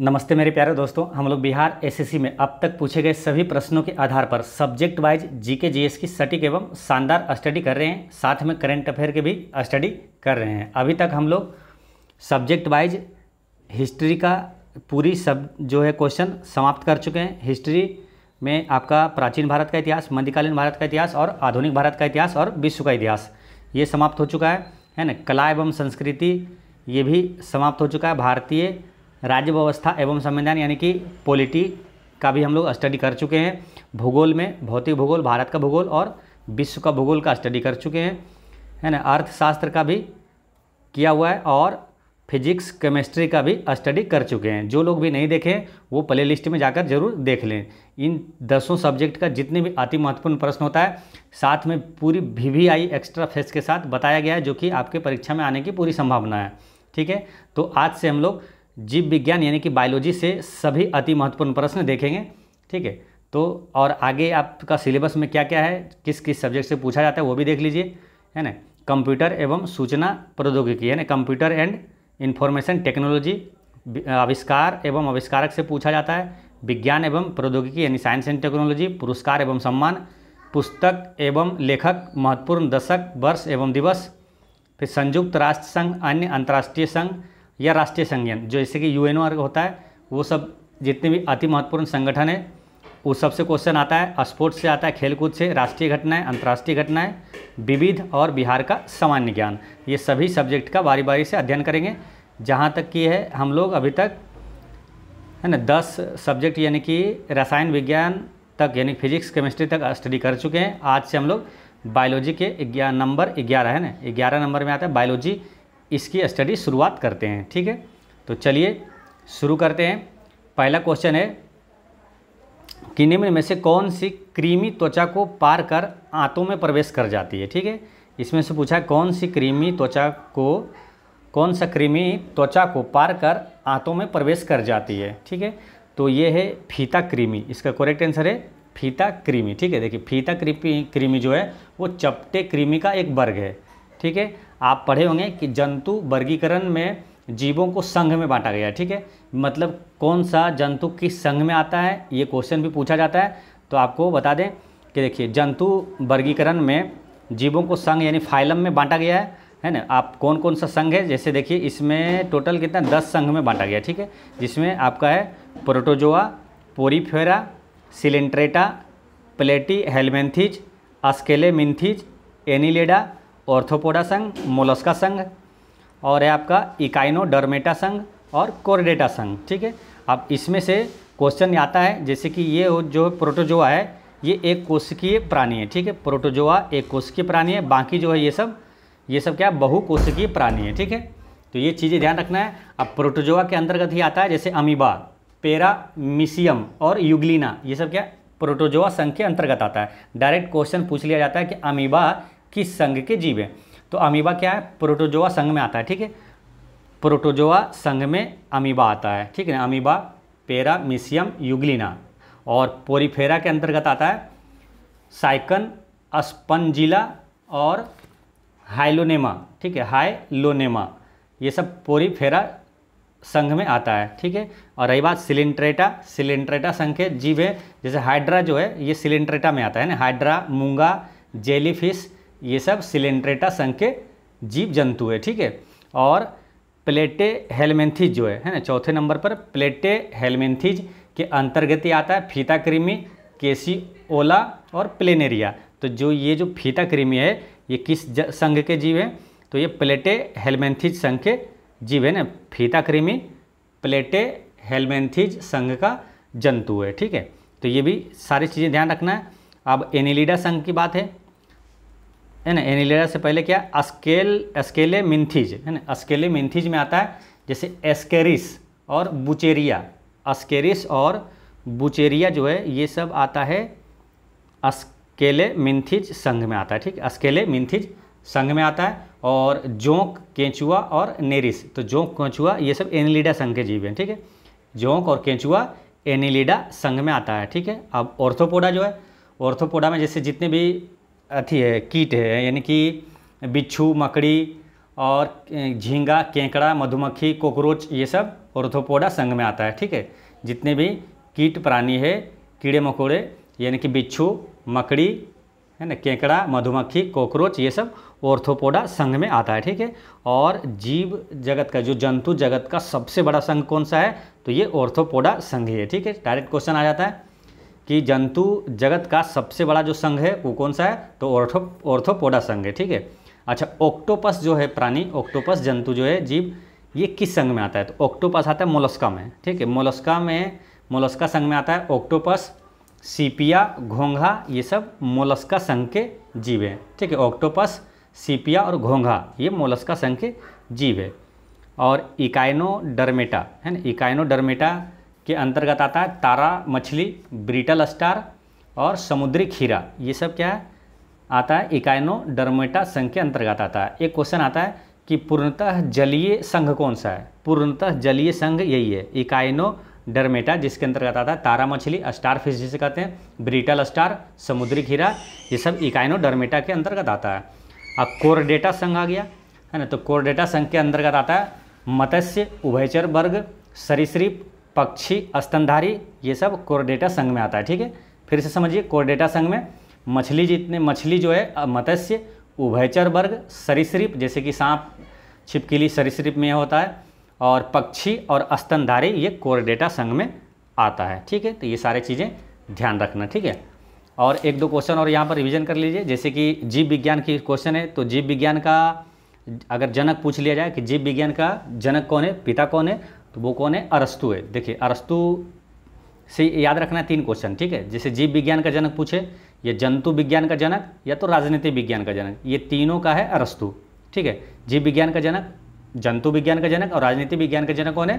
नमस्ते मेरे प्यारे दोस्तों हम लोग बिहार एसएससी में अब तक पूछे गए सभी प्रश्नों के आधार पर सब्जेक्ट वाइज जीके जीएस की सटीक एवं शानदार स्टडी कर रहे हैं साथ में करंट अफेयर के भी स्टडी कर रहे हैं अभी तक हम लोग सब्जेक्ट वाइज हिस्ट्री का पूरी सब जो है क्वेश्चन समाप्त कर चुके हैं हिस्ट्री में आपका प्राचीन भारत का इतिहास मध्यकालीन भारत का इतिहास और आधुनिक भारत का इतिहास और विश्व का इतिहास ये समाप्त हो चुका है है ना कला एवं संस्कृति ये भी समाप्त हो चुका है भारतीय राज्य व्यवस्था एवं संविधान यानी कि पॉलिटी का भी हम लोग स्टडी कर चुके हैं भूगोल में भौतिक भूगोल भारत का भूगोल और विश्व का भूगोल का स्टडी कर चुके हैं है ना अर्थशास्त्र का भी किया हुआ है और फिजिक्स केमिस्ट्री का भी स्टडी कर चुके हैं जो लोग भी नहीं देखें वो प्ले लिस्ट में जाकर जरूर देख लें इन दसों सब्जेक्ट का जितने भी अति महत्वपूर्ण प्रश्न होता है साथ में पूरी V V I extra face के साथ बताया गया है जो कि आपके परीक्षा में आने की पूरी संभावना है ठीक है तो आज से हम लोग जीव विज्ञान यानी कि बायोलॉजी से सभी अति महत्वपूर्ण प्रश्न देखेंगे ठीक है तो और आगे आपका सिलेबस में क्या क्या है किस किस सब्जेक्ट से पूछा जाता है वो भी देख लीजिए है ना कंप्यूटर एवं सूचना प्रौद्योगिकी यानी कंप्यूटर एंड इन्फॉर्मेशन टेक्नोलॉजी आविष्कार एवं आविष्कारक से पूछा जाता है विज्ञान एवं प्रौद्योगिकी यानी साइंस एंड टेक्नोलॉजी पुरस्कार एवं सम्मान पुस्तक एवं लेखक महत्वपूर्ण दशक वर्ष एवं दिवस फिर संयुक्त राष्ट्र संघ अन्य अंतर्राष्ट्रीय संघ या राष्ट्रीय संज्ञान जैसे कि यू होता है वो सब जितने भी अति महत्वपूर्ण संगठन है उस सबसे क्वेश्चन आता है स्पोर्ट्स से आता है खेलकूद से राष्ट्रीय घटनाएं अंतर्राष्ट्रीय घटनाएं विविध और बिहार का सामान्य ज्ञान ये सभी सब्जेक्ट का बारी बारी से अध्ययन करेंगे जहाँ तक कि है हम लोग अभी तक है ना दस सब्जेक्ट यानी कि रसायन विज्ञान तक यानी फिजिक्स केमिस्ट्री तक स्टडी कर चुके हैं आज से हम लोग बायोलॉजी के नंबर ग्यारह है ना ग्यारह नंबर में आता है बायोलॉजी इसकी स्टडी शुरुआत करते हैं ठीक है तो चलिए शुरू करते हैं पहला क्वेश्चन है कि निम्न में से कौन सी क्रीमी त्वचा को पार कर आंतों में प्रवेश कर जाती है ठीक है इसमें से पूछा है कौन सी क्रीमी त्वचा को कौन सा क्रीमी त्वचा को पार कर आंतों में प्रवेश कर जाती है ठीक है तो ये है फीता क्रीमी इसका करेक्ट आंसर है फीता क्रीमी ठीक है देखिए फीता क्रीमी क्रीमी जो है वो चपटे क्रीमी का एक वर्ग है ठीक है आप पढ़े होंगे कि जंतु वर्गीकरण में जीवों को संघ में बांटा गया ठीक है मतलब कौन सा जंतु किस संघ में आता है ये क्वेश्चन भी पूछा जाता है तो आपको बता दें कि देखिए जंतु वर्गीकरण में जीवों को संघ यानी फाइलम में बांटा गया है है ना आप कौन कौन सा संघ है जैसे देखिए इसमें टोटल कितना दस संघ में बांटा गया ठीक है जिसमें आपका है प्रोटोजोआ पोरीफेरा सिलेंट्रेटा प्लेटी हेलमेंथिज मिंथिज एनिलेडा ऑर्थोपोडा संघ मोलस्का संघ और है आपका इकाइनोडर्मेटा संघ और कोरडेटा संघ ठीक है अब इसमें से क्वेश्चन आता है जैसे कि ये जो प्रोटोजोआ है ये एक कोशिकीय प्राणी है ठीक है प्रोटोजोआ एक कोशिकीय प्राणी है बाकी जो है ये सब ये सब क्या बहुकोशिकीय प्राणी है ठीक है तो ये चीज़ें ध्यान रखना है अब प्रोटोजोआ के अंतर्गत ही आता है जैसे अमीबा मिसियम और युगलिना ये सब क्या प्रोटोजोआ संघ के अंतर्गत आता है डायरेक्ट क्वेश्चन पूछ लिया जाता है कि अमीबा किस संघ के जीव हैं तो अमीबा क्या है प्रोटोजोआ संघ में आता है ठीक है प्रोटोजोआ संघ में अमीबा आता है ठीक है अमीबा पेरा मिसियम युगलिना और पोरीफेरा के अंतर्गत आता है साइकन अस्पंजिला और हाइलोनेमा ठीक है हाइलोनेमा ये सब पोरीफेरा संघ में आता है ठीक है और रही बात सिलेंट्रेटा सिलेंट्रेटा संघ के जीव है जैसे हाइड्रा जो है ये सिलेंट्रेटा में आता है ना हाइड्रा मूंगा जेलीफिश ये सब सिलेंड्रेटा संघ के जीव जंतु है ठीक है और प्लेटे हेलमेंथीज जो है है ना चौथे नंबर पर प्लेटे हेलमेंथीज के अंतर्गत आता है फीता कृमि केसी ओला और प्लेनेरिया तो जो ये जो फीता कृमि है ये किस संघ के जीव है तो ये प्लेटे हेलमेंथीज संघ के जीव है ना फीता कृमि प्लेटे हेलमेंथीज संघ का जंतु है ठीक है तो ये भी सारी चीज़ें ध्यान रखना है अब एनिलिडा संघ की बात है है ना एनिलेरा से पहले क्या अस्केल अस्केले मिन्थीज है ना अस्केले मिन्थीज में आता है जैसे एस्केरिस और बुचेरिया अस्केरिस और बुचेरिया जो है ये सब आता है अस्केले मिन्थीज संघ में आता है ठीक अस्केले मिन्थीज संघ में आता है और जोंक केंचुआ और नेरिस तो जोंक केंचुआ ये सब एनिलिडा संघ के जीव हैं ठीक है जोंक और केंचुआ एनिलिडा संघ में आता है ठीक है अब ऑर्थोपोडा जो है ऑर्थोपोडा में जैसे जितने भी अथी है कीट है यानी कि बिच्छू मकड़ी और झींगा केंकड़ा मधुमक्खी कोकरोच ये सब ऑर्थोपोडा संघ में आता है ठीक है जितने भी कीट प्राणी है कीड़े मकोड़े यानी कि बिच्छू मकड़ी है ना केंकड़ा मधुमक्खी कोकरोच ये सब ओर्थोपोडा संघ में आता है ठीक है और जीव जगत का जो जंतु जगत का सबसे बड़ा संघ कौन सा है तो ये ओर्थोपोडा संघ ही है ठीक है डायरेक्ट क्वेश्चन आ जाता है कि जंतु जगत का सबसे बड़ा जो संघ है वो कौन सा है तो ऑर्थो ऑर्थोपोडा संघ है ठीक है अच्छा ऑक्टोपस जो है प्राणी ऑक्टोपस जंतु जो है जीव ये किस संघ में आता है तो ऑक्टोपस आता है मोलस्का में ठीक है मोलस्का में मोलस्का संघ में आता है ऑक्टोपस सीपिया घोंघा ये सब मोलस्का संघ के जीव हैं ठीक है ऑक्टोपस सीपिया और घोंघा ये मोलस्का संघ के जीव है और इकाइनोडर्मेटा है ना इकाइनोडर्मेटा के अंतर्गत आता है तारा मछली ब्रिटल स्टार और समुद्री खीरा ये सब क्या है आता है इकाइनो डरमेटा संघ के अंतर्गत आता है एक क्वेश्चन आता है कि पूर्णतः जलीय संघ कौन सा है पूर्णतः जलीय संघ यही है इकाइनो डरमेटा जिसके अंतर्गत आता है तारा मछली स्टार फिश जिसे कहते हैं ब्रिटल स्टार समुद्री खीरा ये सब इकाइनो डरमेटा के अंतर्गत आता है अब कोरडेटा संघ आ गया है ना तो कोरडेटा संघ के अंतर्गत आता है मत्स्य उभयचर वर्ग सरीसृप पक्षी स्तनधारी ये सब कोरडेटा संघ में आता है ठीक है फिर से समझिए कोरडेटा संघ में मछली जितने मछली जो है मत्स्य उभयचर वर्ग सरीसृप जैसे कि सांप छिपकीली सरीसृप में होता है और पक्षी और स्तनधारी ये कोरडेटा संघ में आता है ठीक है तो ये सारी चीज़ें ध्यान रखना ठीक है और एक दो क्वेश्चन और यहाँ पर रिवीजन कर लीजिए जैसे कि जीव विज्ञान की क्वेश्चन है तो जीव विज्ञान का अगर जनक पूछ लिया जाए कि जीव विज्ञान का जनक कौन है पिता कौन है तो वो कौन है अरस्तु है देखिए अरस्तु से याद रखना है तीन क्वेश्चन ठीक है जैसे जीव विज्ञान का जनक पूछे या जंतु विज्ञान का जनक या तो राजनीति विज्ञान का जनक ये तीनों का है अरस्तु ठीक है जीव विज्ञान का जनक जंतु विज्ञान का जनक और राजनीति विज्ञान का जनक कौन है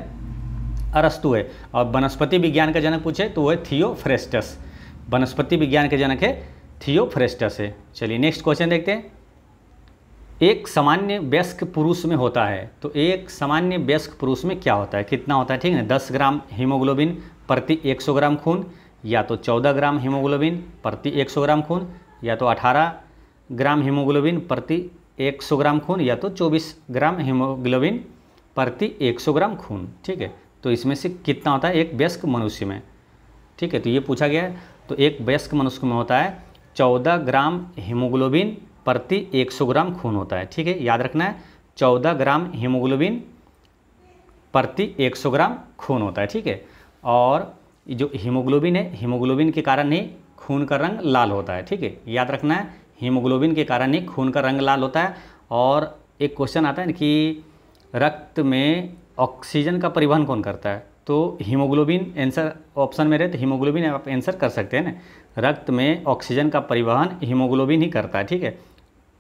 अरस्तु है और वनस्पति विज्ञान का जनक पूछे तो वो है थियोफ्रेस्टस वनस्पति विज्ञान का जनक है थियोफ्रेस्टस है चलिए नेक्स्ट क्वेश्चन देखते हैं एक सामान्य व्यस्क पुरुष में होता है तो एक सामान्य व्यस्क पुरुष में क्या होता है कितना होता है ठीक है ना दस ग्राम हीमोग्लोबिन प्रति 100 ग्राम खून या तो 14 ग्राम हीमोग्लोबिन प्रति 100 ग्राम खून या तो 18 ग्राम हीमोग्लोबिन प्रति 100 ग्राम खून या तो 24 ग्राम हीमोग्लोबिन प्रति 100 ग्राम खून ठीक है तो इसमें से कितना होता है एक व्यस्क मनुष्य में ठीक है तो ये पूछा गया है तो एक व्यस्क मनुष्य में होता है चौदह ग्राम हीमोग्लोबिन प्रति 100 ग्राम खून होता है ठीक है याद रखना है 14 ग्राम हीमोग्लोबिन प्रति 100 ग्राम खून होता है ठीक है और जो हीमोग्लोबिन है हीमोग्लोबिन के कारण ही खून का रंग लाल होता है ठीक है याद रखना है हीमोग्लोबिन के कारण ही खून का रंग लाल होता है और एक क्वेश्चन आता है कि रक्त में ऑक्सीजन का परिवहन कौन करता है तो हीमोग्लोबिन आंसर ऑप्शन में रहे तो हीमोग्लोबिन आप आंसर कर सकते हैं ना रक्त में ऑक्सीजन का परिवहन हीमोग्लोबिन ही करता है ठीक है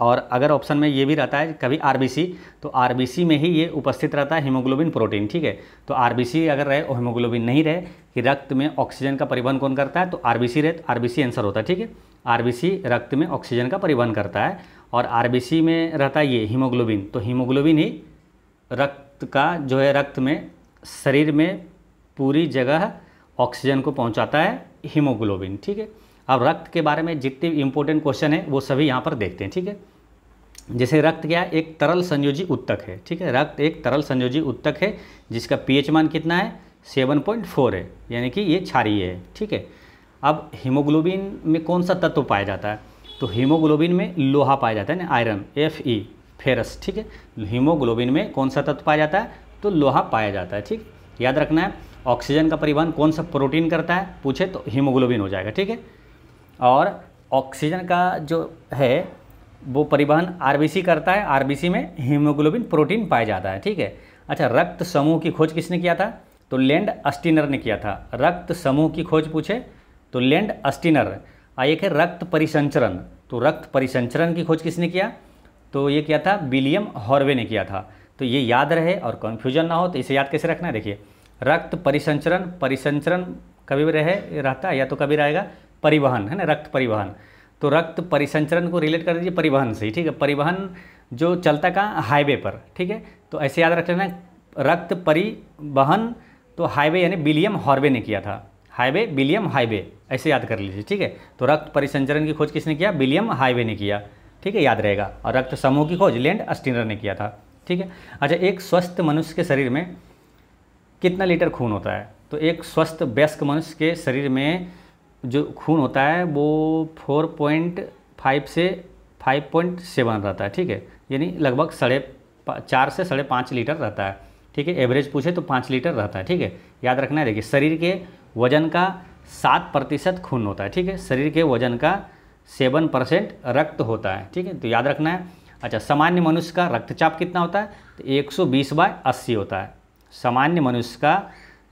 और अगर ऑप्शन में ये भी रहता है कभी आरबीसी तो आरबीसी में ही ये उपस्थित रहता है हीमोग्लोबिन प्रोटीन ठीक है तो आरबीसी अगर रहे और हीमोग्लोबिन नहीं रहे कि रक्त में ऑक्सीजन का परिवहन कौन करता है तो आरबीसी रहे तो आरबीसी आंसर होता है ठीक है आरबीसी रक्त में ऑक्सीजन का परिवहन करता है और आर में रहता है ये हीमोग्लोबिन तो हीमोग्लोबिन ही रक्त का जो है रक्त में शरीर में पूरी जगह ऑक्सीजन को पहुँचाता है हीमोग्लोबिन ठीक है अब रक्त के बारे में जितने भी इंपॉर्टेंट क्वेश्चन है वो सभी यहाँ पर देखते हैं ठीक है जैसे रक्त क्या है एक तरल संयोजी उत्तक है ठीक है रक्त एक तरल संयोजी उत्तक है जिसका पीएच मान कितना है सेवन पॉइंट फोर है यानी कि ये क्षारीय है ठीक है अब हीमोग्लोबिन में कौन सा तत्व पाया जाता है तो हीमोग्लोबिन में लोहा पाया जाता है ना आयरन एफ ई फेरस ठीक है हीमोग्लोबिन में कौन सा तत्व पाया जाता है तो लोहा पाया जाता है ठीक याद रखना है ऑक्सीजन का परिवहन कौन सा प्रोटीन करता है पूछे तो हीमोग्लोबिन हो जाएगा ठीक है और ऑक्सीजन का जो है वो परिवहन आरबीसी करता है आरबीसी में हीमोग्लोबिन प्रोटीन पाया जाता है ठीक है अच्छा रक्त समूह की खोज किसने किया था तो लैंड अस्टिनर ने किया था रक्त समूह की खोज पूछे तो लैंड अस्टिनर एक है रक्त परिसंचरण तो रक्त परिसंचरण की खोज किसने किया तो ये किया था विलियम हॉर्वे ने किया था तो ये याद रहे और कन्फ्यूजन ना हो तो इसे याद कैसे रखना है देखिए रक्त परिसंचरण परिसंचरण कभी भी रहे रहता है या तो कभी रहेगा परिवहन है ना रक्त परिवहन तो रक्त परिसंचरण को रिलेट कर दीजिए परिवहन से ठीक है परिवहन जो चलता कहाँ हाईवे पर ठीक है तो ऐसे याद रख लेना रक्त परिवहन तो हाईवे यानी विलियम हॉर्वे ने किया था हाईवे विलियम हाईवे ऐसे याद कर लीजिए ठीक है तो रक्त परिसंचरण की खोज किसने किया विलियम हाईवे ने किया ठीक है याद रहेगा और रक्त समूह की खोज लैंड अस्टिनर ने किया था ठीक है अच्छा एक स्वस्थ मनुष्य के शरीर में कितना लीटर खून होता है तो एक स्वस्थ व्यस्क मनुष्य के शरीर में जो खून होता है वो 4.5 से 5.7 रहता है ठीक है यानी लगभग साढ़े चार से साढ़े पाँच लीटर रहता है ठीक है एवरेज पूछे तो पाँच लीटर रहता है ठीक है याद रखना है देखिए शरीर के वजन का सात प्रतिशत खून होता है ठीक है शरीर के वजन का सेवन परसेंट रक्त होता है ठीक है तो याद रखना है अच्छा सामान्य मनुष्य का रक्तचाप कितना होता है तो 120 सौ बीस बाय अस्सी होता है सामान्य मनुष्य का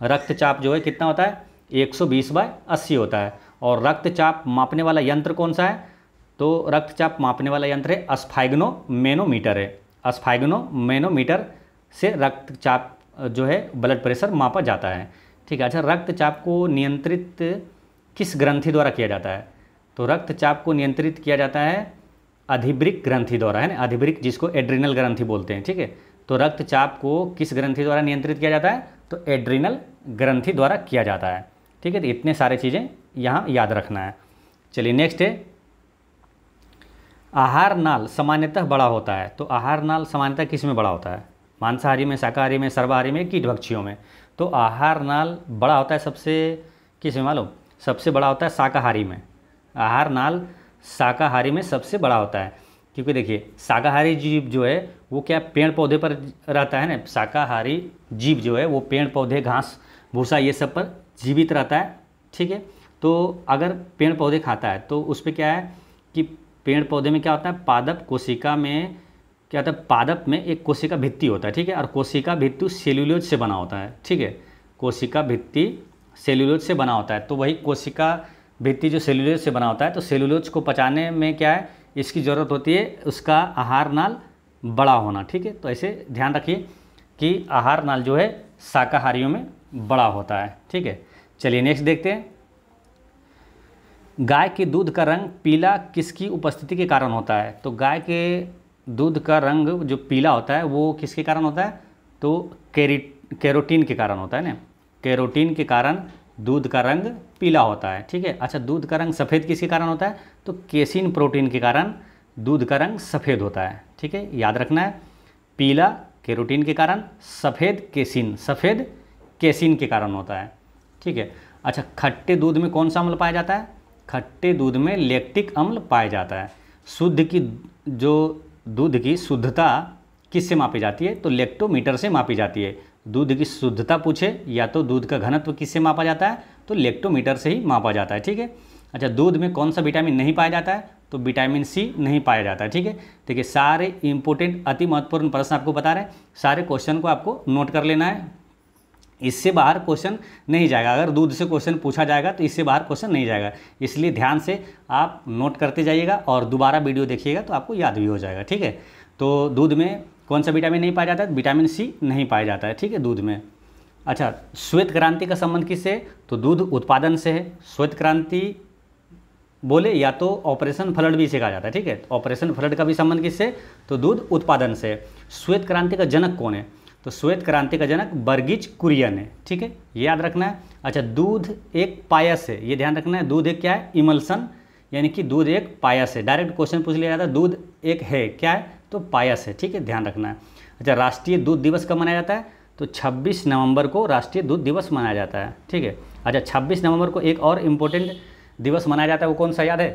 रक्तचाप जो है कितना होता है 120 सौ बीस बाय अस्सी होता है और रक्तचाप मापने वाला यंत्र कौन सा है तो रक्तचाप मापने वाला यंत्र है अस्फाइग्नो मेनोमीटर है अस्फाइग्नो मेनोमीटर से रक्तचाप जो है ब्लड प्रेशर मापा जाता है ठीक है अच्छा रक्तचाप को नियंत्रित किस ग्रंथि द्वारा किया जाता है तो रक्तचाप को नियंत्रित किया जाता है अधिब्रिक ग्रंथि द्वारा है ना अधिब्रिक जिसको एड्रिनल ग्रंथि बोलते हैं ठीक है तो रक्तचाप को किस ग्रंथि द्वारा नियंत्रित किया जाता है तो एड्रिनल ग्रंथि द्वारा किया जाता है ठीक है तो इतने सारे चीज़ें यहाँ याद रखना है चलिए नेक्स्ट है आहार नाल सामान्यतः बड़ा होता है तो आहार नाल सामान्यतः किस में बड़ा होता है मांसाहारी में शाकाहारी में सर्वाहारी में कीट भक्षियों में तो आहार नाल बड़ा होता है सबसे किस में मालूम सबसे बड़ा होता है शाकाहारी में आहार नाल शाकाहारी में सबसे बड़ा होता है क्योंकि देखिए शाकाहारी जीव जो है वो क्या पेड़ पौधे पर रहता है ना शाकाहारी जीव जो है वो पेड़ पौधे घास भूसा ये सब पर जीवित रहता है ठीक है तो अगर पेड़ पौधे खाता है तो उस पर क्या है कि पेड़ पौधे में क्या होता है पादप कोशिका में क्या होता है पादप में एक कोशिका भित्ति होता है ठीक है और कोशिका भित्ति सेल्यूलोज से बना होता है ठीक है कोशिका भित्ति सेल्यूलोज से बना होता है तो वही कोशिका भित्ति जो सेल्यूलोज से बना होता है तो सेल्यूलोज को पचाने में क्या है इसकी ज़रूरत होती है उसका आहार नाल बड़ा होना ठीक है तो ऐसे ध्यान रखिए कि आहार नाल जो है शाकाहारियों में बड़ा होता है ठीक है चलिए नेक्स्ट देखते हैं गाय के दूध का रंग पीला किसकी उपस्थिति के कारण होता है तो गाय के दूध का रंग जो पीला होता है वो किसके कारण होता है तो कैरिट कैरोटीन के कारण होता है ना कैरोटीन के कारण दूध का रंग पीला होता है ठीक है अच्छा दूध का रंग सफ़ेद किसके कारण होता है तो केसिन प्रोटीन के कारण दूध का रंग सफ़ेद होता है ठीक है याद रखना है पीला कैरोटीन के कारण सफ़ेद केसिन सफ़ेद केसिन के कारण होता है ठीक है अच्छा खट्टे दूध में कौन सा अम्ल पाया जाता है खट्टे दूध में लैक्टिक अम्ल पाया जाता है शुद्ध की जो दूध की शुद्धता किससे मापी जाती है तो लेक्टोमीटर से मापी जाती है दूध की शुद्धता पूछे या तो दूध का घनत्व किससे मापा जाता है तो लेक्टोमीटर से ही मापा जाता है ठीक है अच्छा दूध में कौन सा विटामिन नहीं पाया जाता है तो विटामिन सी नहीं पाया जाता है ठीक है देखिए सारे इंपॉर्टेंट अति महत्वपूर्ण प्रश्न आपको बता रहे हैं सारे क्वेश्चन को आपको नोट कर लेना है इससे बाहर क्वेश्चन नहीं जाएगा अगर दूध से क्वेश्चन पूछा जाएगा तो इससे बाहर क्वेश्चन नहीं जाएगा इसलिए ध्यान से आप नोट करते जाइएगा और दोबारा वीडियो देखिएगा तो आपको याद भी हो जाएगा ठीक है तो दूध में कौन सा विटामिन नहीं पाया जाता है विटामिन सी नहीं पाया जाता है ठीक है दूध में अच्छा श्वेत क्रांति का संबंध किससे तो दूध उत्पादन से है श्वेत क्रांति बोले या तो ऑपरेशन फ्लड भी इसे कहा जाता है ठीक है ऑपरेशन तो फ्लड का भी संबंध किससे तो दूध उत्पादन से है श्वेत क्रांति का जनक कौन है तो श्वेत क्रांति का जनक बर्गिज कुरियन है ठीक है ये याद रखना है अच्छा दूध एक पायस है ये ध्यान रखना है दूध एक क्या है इमल्सन यानी कि दूध एक पायस है डायरेक्ट क्वेश्चन पूछ लिया जाता है दूध एक है क्या है तो पायस है ठीक है ध्यान रखना है अच्छा राष्ट्रीय दूध दिवस कब मनाया जाता है तो 26 नवंबर को राष्ट्रीय दूध दिवस मनाया जाता है ठीक है अच्छा 26 नवंबर को एक और इम्पोर्टेंट दिवस मनाया जाता है वो कौन सा याद है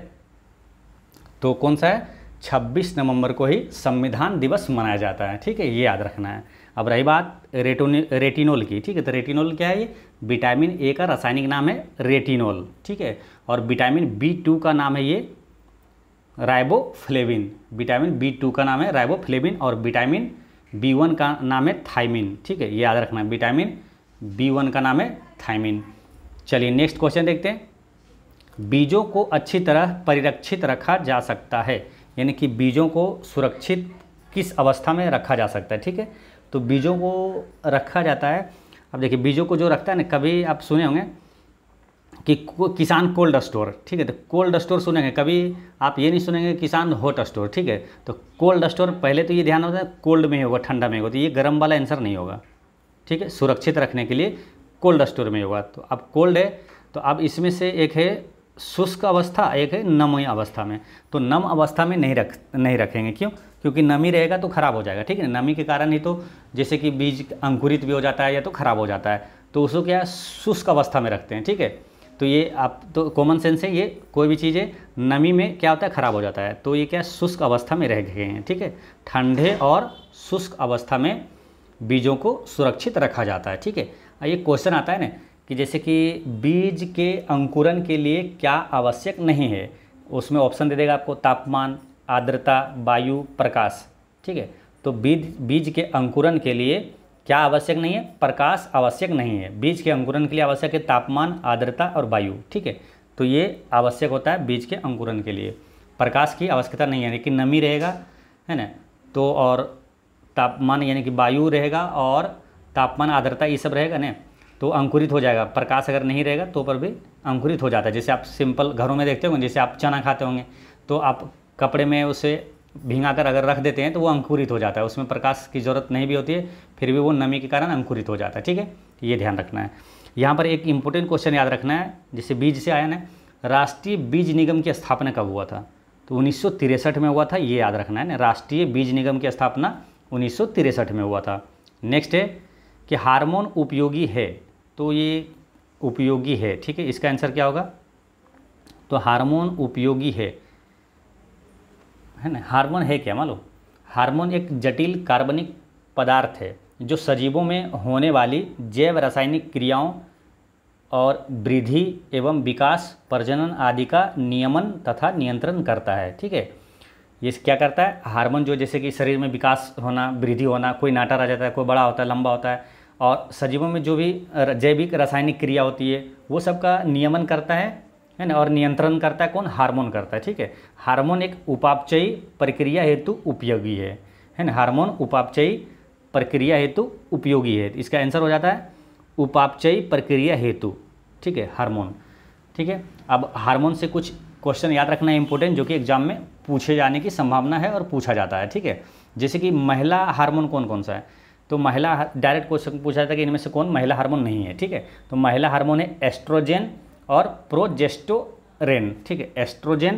तो कौन सा है 26 नवंबर को ही संविधान दिवस मनाया जाता है ठीक है ये याद रखना है अब रही बात रेटोनि रेटिनोल की ठीक है तो रेटिनोल क्या है ये विटामिन ए का रासायनिक नाम है रेटिनोल ठीक है और विटामिन बी टू का नाम है ये राइबोफ्लेविन विटामिन बी टू का नाम है राइबोफ्लेविन और विटामिन बी वन का नाम है थाइमिन ठीक है ये याद रखना विटामिन बी वन का नाम है थाइमिन चलिए नेक्स्ट क्वेश्चन देखते हैं बीजों को अच्छी तरह परिरक्षित रखा जा सकता है यानी कि बीजों को सुरक्षित किस अवस्था में रखा जा सकता है ठीक है तो बीजों को रखा जाता है अब देखिए बीजों को जो रखता है ना कभी आप सुने होंगे कि किसान कोल्ड स्टोर ठीक है तो कोल्ड स्टोर सुनेंगे कभी आप ये नहीं सुनेंगे किसान हॉट स्टोर ठीक है तो कोल्ड स्टोर पहले तो ये ध्यान होता है कोल्ड में ही होगा ठंडा में होगा तो ये गर्म वाला आंसर नहीं होगा ठीक है सुरक्षित रखने के लिए कोल्ड स्टोर में होगा तो अब कोल्ड है तो अब इसमें से एक है शुष्क अवस्था एक है नम अवस्था में तो नम अवस्था में नहीं रख नहीं रखेंगे क्यों क्योंकि नमी रहेगा तो खराब हो जाएगा ठीक है नमी के कारण ही तो जैसे कि बीज अंकुरित भी हो जाता है या तो खराब हो जाता है तो उसको क्या शुष्क अवस्था में रखते हैं ठीक है तो ये आप तो कॉमन सेंस है ये कोई भी चीज़ है नमी में क्या होता है ख़राब हो जाता है तो ये क्या शुष्क अवस्था में रह गए हैं ठीक है ठंडे और शुष्क अवस्था में बीजों को सुरक्षित रखा जाता है ठीक है ये क्वेश्चन आता है ना कि जैसे कि बीज के अंकुरन के लिए क्या आवश्यक नहीं है उसमें ऑप्शन दे देगा आपको तापमान आर्द्रता वायु प्रकाश ठीक है तो बीज बीज के अंकुरण के लिए क्या आवश्यक नहीं है प्रकाश आवश्यक नहीं है बीज के अंकुरण के लिए आवश्यक है तापमान आर्द्रता और वायु ठीक है तो ये आवश्यक होता है बीज के अंकुरण के लिए प्रकाश की आवश्यकता नहीं है लेकिन नमी रहेगा है ना तो और तापमान यानी कि वायु रहेगा और तापमान आर्द्रता ये सब रहेगा ना तो अंकुरित हो जाएगा प्रकाश अगर नहीं रहेगा तो पर भी अंकुरित हो जाता है जैसे आप सिंपल घरों में देखते होंगे जैसे आप चना खाते होंगे तो आप कपड़े में उसे भींगा कर अगर रख देते हैं तो वो अंकुरित हो जाता है उसमें प्रकाश की ज़रूरत नहीं भी होती है फिर भी वो नमी के कारण अंकुरित हो जाता है ठीक है ये ध्यान रखना है यहाँ पर एक इम्पोर्टेंट क्वेश्चन याद रखना है जिसे बीज से आया ना राष्ट्रीय बीज निगम की स्थापना कब हुआ था तो उन्नीस में हुआ था ये याद रखना है ना राष्ट्रीय बीज निगम की स्थापना उन्नीस में हुआ था नेक्स्ट है कि हार्मोन उपयोगी है तो ये उपयोगी है ठीक है इसका आंसर क्या होगा तो हार्मोन उपयोगी है है ना हार्मोन है क्या मान लो हार्मोन एक जटिल कार्बनिक पदार्थ है जो सजीवों में होने वाली जैव रासायनिक क्रियाओं और वृद्धि एवं विकास प्रजनन आदि का नियमन तथा नियंत्रण करता है ठीक है ये क्या करता है हार्मोन जो जैसे कि शरीर में विकास होना वृद्धि होना कोई नाटा रह जाता है कोई बड़ा होता है लंबा होता है और सजीवों में जो भी जैविक रासायनिक क्रिया होती है वो सब का नियमन करता है है ना और नियंत्रण करता है कौन हार्मोन करता है ठीक है हार्मोन एक उपापचयी प्रक्रिया हेतु उपयोगी है है ना हार्मोन उपापचयी प्रक्रिया हेतु उपयोगी है इसका आंसर हो जाता है उपापचयी प्रक्रिया हेतु ठीक है हार्मोन ठीक है अब हार्मोन से कुछ क्वेश्चन याद रखना है इंपॉर्टेंट जो कि एग्जाम में पूछे जाने की संभावना है और पूछा जाता है ठीक है जैसे कि महिला हार्मोन कौन कौन सा है तो महिला डायरेक्ट क्वेश्चन पूछा जाता है कि इनमें से कौन महिला हार्मोन नहीं है ठीक है तो महिला हार्मोन है एस्ट्रोजन और प्रोजेस्टोरेन ठीक है एस्ट्रोजेन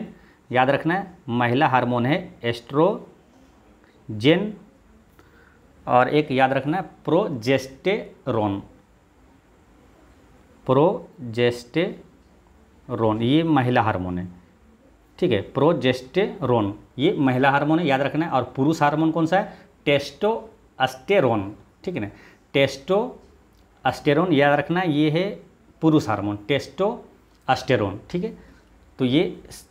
याद रखना है महिला हार्मोन है एस्ट्रोजेन और एक याद रखना है प्रोजेस्टेरोन प्रोजेस्टेरोन ये महिला हार्मोन है ठीक है प्रोजेस्टेरोन ये महिला हार्मोन है याद रखना है और पुरुष हार्मोन कौन सा है अस्टेरोन ठीक है ना टेस्टो अस्टेरोन याद रखना ये है पुरुष हार्मोन टेस्टो अस्टेरोन ठीक है तो ये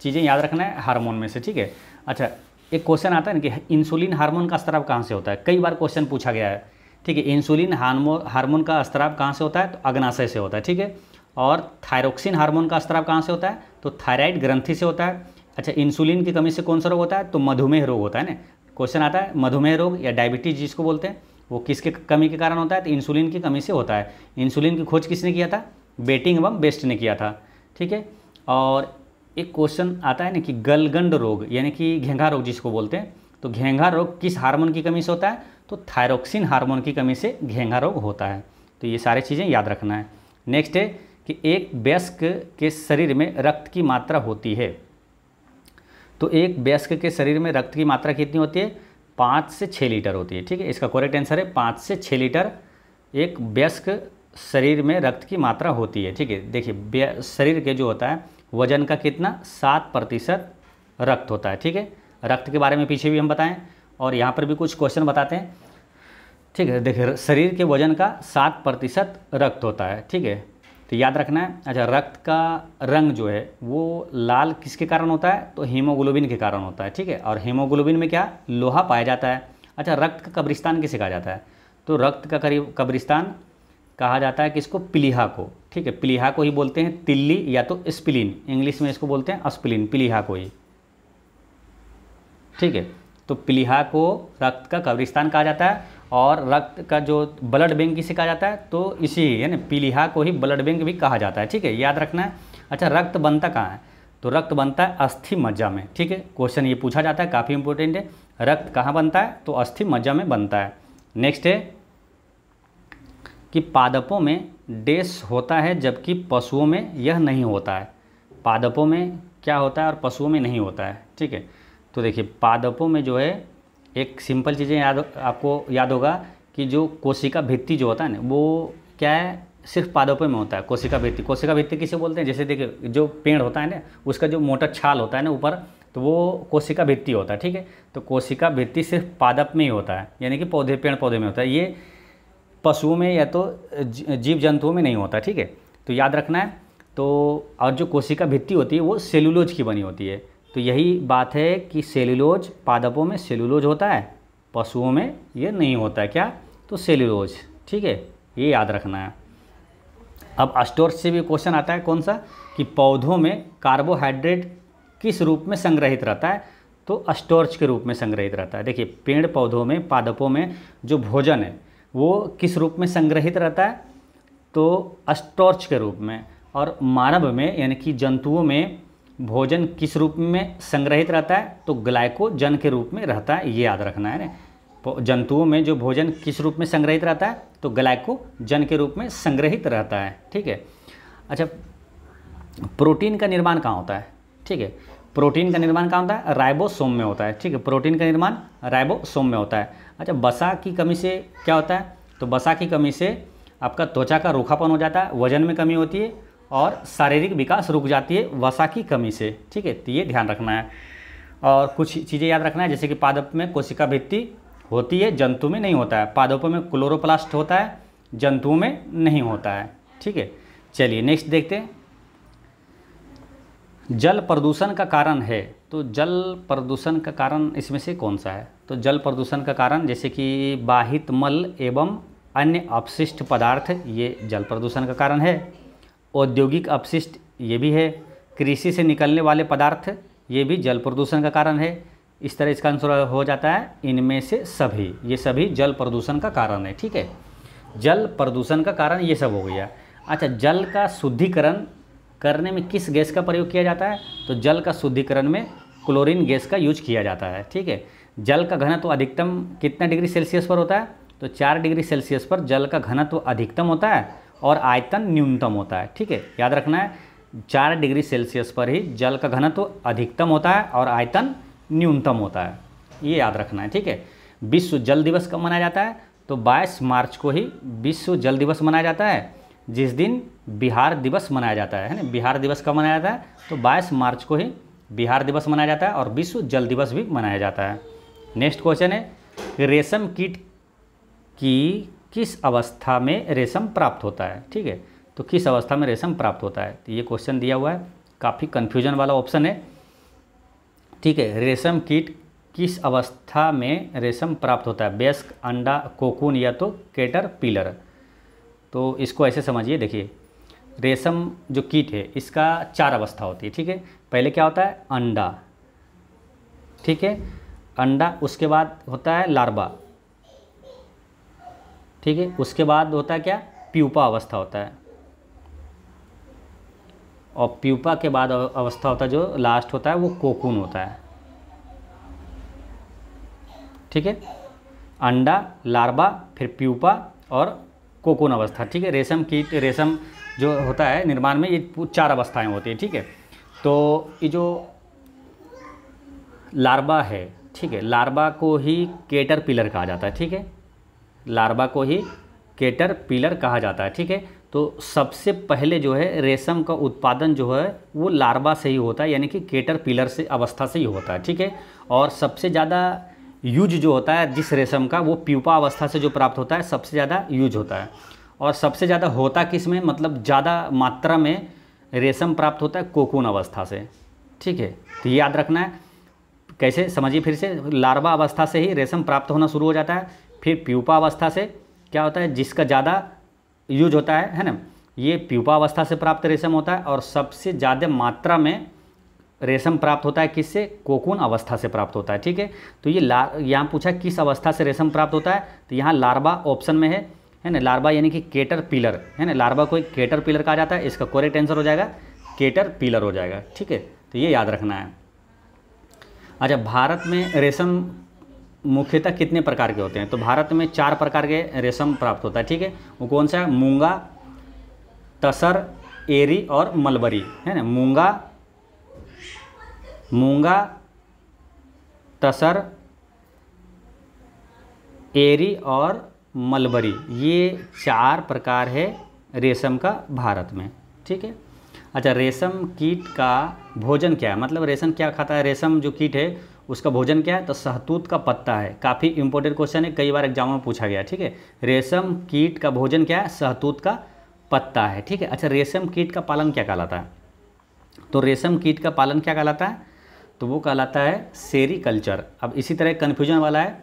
चीज़ें याद रखना है हार्मोन में से ठीक है अच्छा एक क्वेश्चन आता है ना कि इंसुलिन हार्मोन का स्तराव कहाँ से होता है कई बार क्वेश्चन पूछा गया है ठीक है इंसुलिन हार्मोन हार्मोन का स्तराव कहाँ से होता है तो अग्नाशय से होता है ठीक है और थायरोक्सिन हार्मोन का स्तराव कहाँ से होता है तो थायराइड ग्रंथि से होता है अच्छा इंसुलिन की कमी से कौन सा रोग होता है तो मधुमेह रोग होता है ना क्वेश्चन आता है मधुमेह रोग या डायबिटीज जिसको बोलते हैं वो किसके कमी के कारण होता है तो इंसुलिन की कमी से होता है इंसुलिन की खोज किसने किया था बेटिंग एवं बेस्ट ने किया था ठीक है और एक क्वेश्चन आता है ना कि गलगंड रोग यानी कि घेंघा रोग जिसको बोलते हैं तो घेंघा रोग किस हार्मोन की कमी से होता है तो थायरोक्सिन हार्मोन की कमी से घेंघा रोग होता है तो ये सारी चीज़ें याद रखना है नेक्स्ट है कि एक व्यस्क के शरीर में रक्त की मात्रा होती है तो एक व्यस्क के शरीर में रक्त की मात्रा कितनी होती है पाँच से छः लीटर होती है ठीक है इसका करेक्ट आंसर है पाँच से छः लीटर एक व्यस्क शरीर में रक्त की मात्रा होती है ठीक है देखिए शरीर के जो होता है वजन का कितना सात प्रतिशत रक्त होता है ठीक है रक्त के बारे में पीछे भी हम बताएं और यहाँ पर भी कुछ क्वेश्चन बताते हैं ठीक है देखिए शरीर के वजन का सात प्रतिशत रक्त होता है ठीक है तो याद रखना है अच्छा रक्त का रंग जो है वो लाल किसके कारण होता है तो हीमोग्लोबिन के कारण होता है ठीक है और हीमोग्लोबिन में क्या लोहा पाया जाता है अच्छा रक्त का कब्रिस्तान किसे कहा जाता है तो रक्त का करीब कब्रिस्तान कहा जाता है कि इसको पिलिहा को ठीक है पिलीहा को ही बोलते हैं तिल्ली या तो स्पिलिन इंग्लिश में इसको बोलते हैं स्प्लिन पिलीहा को ही ठीक है तो पिलीहा को रक्त का कब्रिस्तान कहा जाता है और रक्त का जो ब्लड बैंक किसे कहा जाता है तो इसी यानी पिलीहा को ही ब्लड बैंक भी कहा जाता है ठीक है याद रखना है अच्छा रक्त बनता कहाँ है तो रक्त बनता है अस्थि मज्जा में ठीक है क्वेश्चन ये पूछा जाता है काफ़ी इंपॉर्टेंट है रक्त कहाँ बनता है तो अस्थि मज्जा में बनता है नेक्स्ट है कि पादपों में डेस होता है जबकि पशुओं में यह नहीं होता है पादपों में क्या होता है और पशुओं में नहीं होता है ठीक है तो देखिए पादपों में जो है एक सिंपल चीज़ें याद आपको याद होगा कि जो कोशिका भित्ति जो होता है ना वो क्या है सिर्फ पादपों में होता है कोशिका भित्ति कोशिका भित्ति किसे बोलते हैं जैसे देखिए जो पेड़ होता है ना उसका जो मोटा छाल होता है ना ऊपर तो वो कोशिका भित्ति होता है ठीक है तो कोशिका भित्ति सिर्फ पादप में ही होता है यानी कि पौधे पेड़ पौधे में होता है ये पशुओं में या तो जीव जंतुओं में नहीं होता ठीक है तो याद रखना है तो और जो कोशिका भित्ति होती है वो सेलुलोज की बनी होती है तो यही बात है कि सेलुलोज पादपों में सेलुलोज होता है पशुओं में ये नहीं होता है क्या तो सेलुलोज ठीक है ये याद रखना है अब अस्टोर से भी क्वेश्चन आता है कौन सा कि पौधों में कार्बोहाइड्रेट किस रूप में संग्रहित रहता है तो अस्टोर्च के रूप में संग्रहित रहता है देखिए पेड़ पौधों में पादपों में जो भोजन है वो किस रूप में संग्रहित रहता है तो अस्टॉर्च के रूप में और मानव में यानी कि जंतुओं में भोजन किस रूप में संग्रहित रहता है तो ग्लाइकोजन के रूप में रहता है ये याद रखना है ना जंतुओं में जो भोजन किस रूप में संग्रहित रहता है तो ग्लाइकोजन के रूप में संग्रहित रहता है ठीक है अच्छा प्रोटीन का निर्माण कहाँ होता है ठीक है प्रोटीन का निर्माण कहाँ होता है राइबोसोम में होता है ठीक है प्रोटीन का निर्माण राइबोसोम में होता है अच्छा बसा की कमी से क्या होता है तो बसा की कमी से आपका त्वचा का रूखापन हो जाता है वजन में कमी होती है और शारीरिक विकास रुक जाती है वसा की कमी से ठीक है तो ये ध्यान रखना है और कुछ चीज़ें याद रखना है जैसे कि पादप में कोशिका भित्ति होती है जंतु में नहीं होता है पादपों में क्लोरोप्लास्ट होता है जंतुओं में नहीं होता है ठीक है चलिए नेक्स्ट देखते हैं जल प्रदूषण का कारण है तो जल प्रदूषण का कारण इसमें से कौन सा है तो जल प्रदूषण का कारण जैसे कि बाहित मल एवं अन्य अपशिष्ट पदार्थ ये जल प्रदूषण का कारण है औद्योगिक अपशिष्ट ये भी है कृषि से निकलने वाले पदार्थ ये भी जल प्रदूषण का कारण है इस तरह इसका आंसर हो जाता है इनमें से सभी ये सभी जल प्रदूषण का कारण है ठीक है जल प्रदूषण का कारण ये सब हो गया अच्छा जल का शुद्धिकरण करने में किस गैस का प्रयोग किया जाता है तो जल का शुद्धिकरण में क्लोरीन गैस का यूज किया जाता है ठीक है जल का घनत्व तो अधिकतम कितना डिग्री सेल्सियस पर होता है तो चार डिग्री सेल्सियस पर जल का घनत्व तो अधिकतम होता है और आयतन न्यूनतम होता है ठीक है याद रखना है चार डिग्री सेल्सियस पर ही जल का घनत्व तो अधिकतम होता है और आयतन न्यूनतम होता है ये याद रखना है ठीक है विश्व जल दिवस कब मनाया जाता है तो 22 मार्च को ही विश्व जल दिवस मनाया जाता है जिस दिन बिहार दिवस मनाया जाता है ना बिहार दिवस कब मनाया जाता है तो 22 मार्च को ही बिहार दिवस मनाया जाता है और विश्व जल दिवस भी मनाया जाता है नेक्स्ट क्वेश्चन है रेशम कीट की किस अवस्था में रेशम प्राप्त होता है ठीक है तो किस अवस्था में रेशम प्राप्त होता है तो ये क्वेश्चन दिया हुआ है काफ़ी कन्फ्यूजन वाला ऑप्शन है ठीक है रेशम कीट किस अवस्था में रेशम प्राप्त होता है बेस्क अंडा कोकून या तो केटर पिलर तो इसको ऐसे समझिए देखिए रेशम जो कीट है इसका चार अवस्था होती है ठीक है पहले क्या होता है अंडा ठीक है अंडा उसके बाद होता है लार्वा ठीक है उसके बाद होता है क्या प्यूपा अवस्था होता है और प्यूपा के बाद अवस्था होता है जो लास्ट होता है वो कोकून होता है ठीक है अंडा लार्वा फिर प्यूपा और कोकोन अवस्था ठीक है रेशम कीट रेशम जो होता है निर्माण में ये चार अवस्थाएं होती है ठीक है तो ये जो लार्बा है ठीक है लार्वा को ही केटर पिलर कहा जाता है ठीक है लार्बा को ही केटर पिलर कहा जाता है ठीक है तो सबसे पहले जो है रेशम का उत्पादन जो है वो लार्बा से ही होता है यानी कि केटर पिलर से अवस्था से ही होता है ठीक है और सबसे ज़्यादा यूज जो होता है जिस रेशम का वो प्यूपा अवस्था से जो प्राप्त होता है सबसे ज़्यादा यूज होता है और सबसे ज़्यादा होता किस में मतलब ज़्यादा मात्रा में रेशम प्राप्त होता है कोकून अवस्था से ठीक है तो याद रखना है कैसे समझिए फिर से लार्वा अवस्था से ही रेशम प्राप्त होना शुरू हो जाता है फिर प्यूपा अवस्था से क्या होता है जिसका ज़्यादा यूज होता है है ना ये प्यूपा अवस्था से प्राप्त रेशम होता है और सबसे ज़्यादा मात्रा में रेशम प्राप्त होता है किससे कोकून अवस्था से प्राप्त होता है ठीक है तो ये ला यहाँ पूछा किस अवस्था से रेशम प्राप्त होता है तो यहाँ लार्वा ऑप्शन में है है ना लार्बा यानी कि केटर पिलर है ना लार्बा को केटर पिलर कहा जाता है इसका कोरेक्ट आंसर हो जाएगा केटर पिलर हो जाएगा ठीक है तो ये याद रखना है अच्छा भारत में रेशम मुख्यतः कितने प्रकार के होते हैं तो भारत में चार प्रकार के रेशम प्राप्त होता है ठीक है वो कौन सा है मूंगा तसर एरी और मलबरी है ना मूंगा मूंगा तसर एरी और मलबरी ये चार प्रकार है रेशम का भारत में ठीक है अच्छा रेशम कीट का भोजन क्या है मतलब रेशम क्या खाता है रेशम जो कीट है उसका भोजन क्या है तो सहतूत का पत्ता है काफ़ी इंपॉर्टेंट क्वेश्चन है कई बार एग्जाम में पूछा गया ठीक है रेशम कीट का भोजन क्या है सहतूत का पत्ता है ठीक है अच्छा रेशम कीट का पालन क्या कहलाता है तो रेशम कीट का पालन क्या कहलाता है तो वो कहलाता है सेरी कल्चर अब इसी तरह कन्फ्यूजन वाला है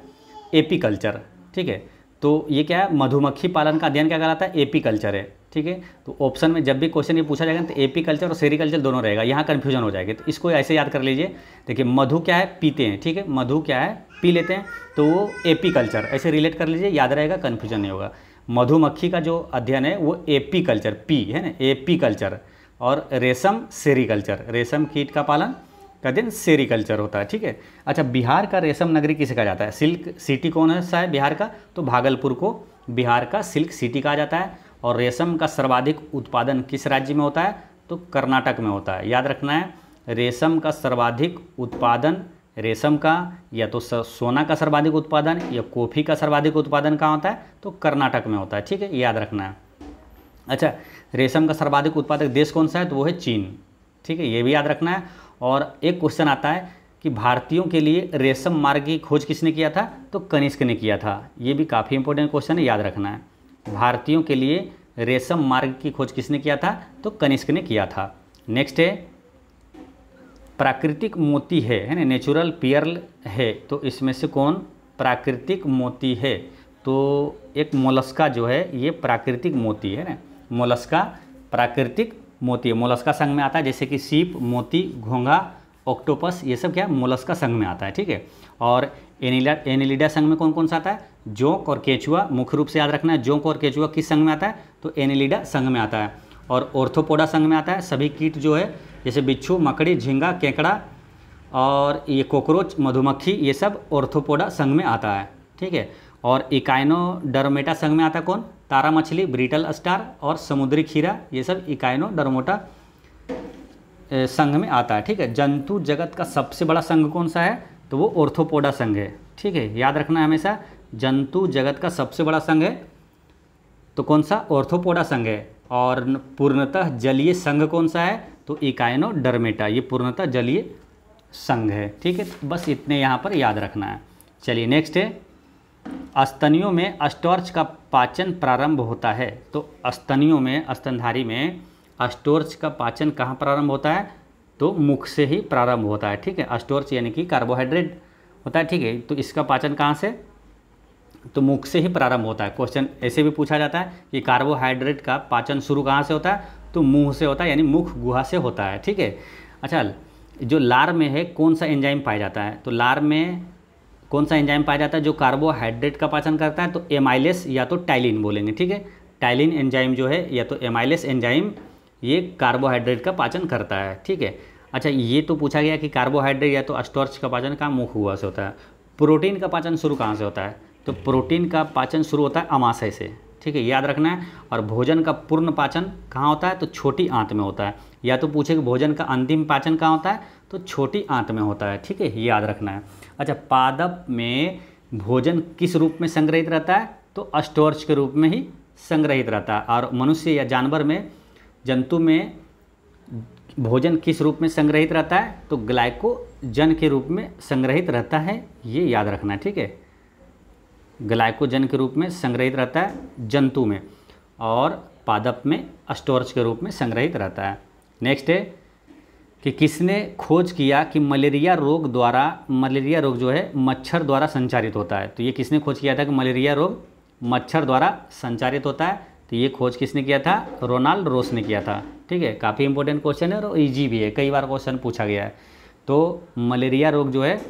एपी कल्चर ठीक है तो ये क्या है मधुमक्खी पालन का अध्ययन क्या कहलाता है एपी कल्चर है ठीक है तो ऑप्शन में जब भी क्वेश्चन ये पूछा जाएगा तो एपी कल्चर और सेरी कल्चर दोनों रहेगा यहाँ कन्फ्यूजन हो जाएगा तो इसको ऐसे याद कर लीजिए देखिए मधु क्या है पीते हैं ठीक है मधु क्या है पी लेते हैं तो वो एपी कल्चर ऐसे रिलेट कर लीजिए याद रहेगा कन्फ्यूजन नहीं होगा मधुमक्खी का जो अध्ययन है वो एपी कल्चर पी है ना एपी कल्चर और रेशम सेरीकल्चर रेशम कीट का पालन का देन सेरिकल्चर होता है ठीक है अच्छा बिहार का रेशम नगरी किसे कहा जाता है सिल्क सिटी कौन सा है बिहार का तो भागलपुर को बिहार का सिल्क सिटी कहा जाता है और रेशम का सर्वाधिक उत्पादन किस राज्य में होता है तो कर्नाटक में होता है याद रखना है रेशम का सर्वाधिक उत्पादन रेशम का या तो सोना का सर्वाधिक उत्पादन या कॉफ़ी का सर्वाधिक उत्पादन कहाँ होता है तो कर्नाटक में होता है ठीक है याद रखना है अच्छा रेशम का सर्वाधिक उत्पादक देश कौन सा है तो वो है चीन ठीक है ये भी याद रखना है और एक क्वेश्चन आता है कि भारतीयों के लिए रेशम मार्ग की खोज किसने किया था तो कनिष्क ने किया था ये भी काफ़ी इंपॉर्टेंट क्वेश्चन है याद रखना है भारतीयों के लिए रेशम मार्ग की खोज किसने किया था तो कनिष्क ने किया था नेक्स्ट है प्राकृतिक मोती है है ना नेचुरल पियरल है तो इसमें से कौन प्राकृतिक मोती है तो एक मोलस्का जो है ये प्राकृतिक मोती है ना मोलस्का प्राकृतिक मोती है मोलस्का संघ में आता है जैसे कि सीप मोती घोंघा ऑक्टोपस ये सब क्या मोलस्का संघ में आता है ठीक है और एनिला एनिलिडा संघ में कौन कौन सा आता है जोंक और केचुआ मुख्य रूप से याद रखना है जोंक और केचुआ किस संघ में आता है तो एनिलिडा संघ में आता है और ऑर्थोपोडा संघ में आता है सभी कीट जो है जैसे बिच्छू मकड़ी झींगा केकड़ा और ये कॉकरोच मधुमक्खी ये सब ऑर्थोपोडा संघ में आता है ठीक है और इकाइनो डरमेटा संघ में आता कौन तारा मछली ब्रिटल स्टार और समुद्री खीरा ये सब इकाइनो डरमोटा संघ में आता है ठीक है जंतु जगत का सबसे बड़ा संघ कौन सा है तो वो ओर्थोपोडा संघ है ठीक है याद रखना है हमेशा जंतु जगत का सबसे बड़ा संघ है तो कौन सा ऑर्थोपोडा संघ है और पूर्णतः जलीय संघ कौन सा है तो इकाइनो डरमेटा ये पूर्णतः जलीय संघ है ठीक है तो बस इतने यहाँ पर याद रखना है चलिए नेक्स्ट है अस्तनियों में अस्टोर्च का पाचन प्रारंभ होता है तो अस्तनियों में अस्तनधारी में अस्टोर्च का पाचन कहाँ प्रारंभ होता है तो मुख से ही प्रारंभ होता है ठीक है अस्टोर्च यानी कि कार्बोहाइड्रेट होता है ठीक है तो इसका पाचन कहाँ से तो मुख से ही प्रारंभ होता है क्वेश्चन ऐसे भी पूछा जाता है कि कार्बोहाइड्रेट का पाचन शुरू कहाँ से होता है तो मुँह से होता है यानी मुख गुहा से होता है ठीक है अच्छा जो लार में है कौन सा एंजाइम पाया जाता है तो लार में कौन सा एंजाइम पाया जाता है जो कार्बोहाइड्रेट का पाचन करता है तो एमाइलेस या तो टाइलिन बोलेंगे ठीक है टाइलिन एंजाइम जो है या तो एमाइलेस एंजाइम ये कार्बोहाइड्रेट का पाचन करता है ठीक है अच्छा ये तो पूछा गया कि कार्बोहाइड्रेट या तो स्टॉर्च का पाचन कहाँ मुख हुआ से होता है प्रोटीन का पाचन शुरू कहाँ से होता है तो प्रोटीन का पाचन शुरू होता है अमाशय से ठीक है याद रखना है और भोजन का पूर्ण पाचन कहाँ होता है तो छोटी आंत में होता है या तो पूछे कि भोजन का अंतिम पाचन कहाँ होता है तो छोटी आंत में होता है ठीक है याद रखना है अच्छा पादप में भोजन किस रूप में संग्रहित रहता है तो अस्टोर्च के रूप में ही संग्रहित रहता है और मनुष्य या जानवर में जंतु में भोजन किस रूप में संग्रहित रहता है तो ग्लाइकोजन के रूप में संग्रहित रहता है ये याद रखना ठीक है ग्लाइकोजन के रूप में संग्रहित रहता है जंतु में और पादप में अस्टोर्च के रूप में संग्रहित रहता है नेक्स्ट है कि किसने खोज किया कि मलेरिया रोग द्वारा मलेरिया रोग जो है मच्छर द्वारा संचारित होता है तो ये किसने खोज किया था कि मलेरिया रोग मच्छर द्वारा संचारित होता है तो ये खोज किसने किया था रोनाल्ड रोस ने किया था ठीक है काफ़ी इंपॉर्टेंट क्वेश्चन है और ईजी भी है कई बार क्वेश्चन पूछा गया है तो मलेरिया रोग जो है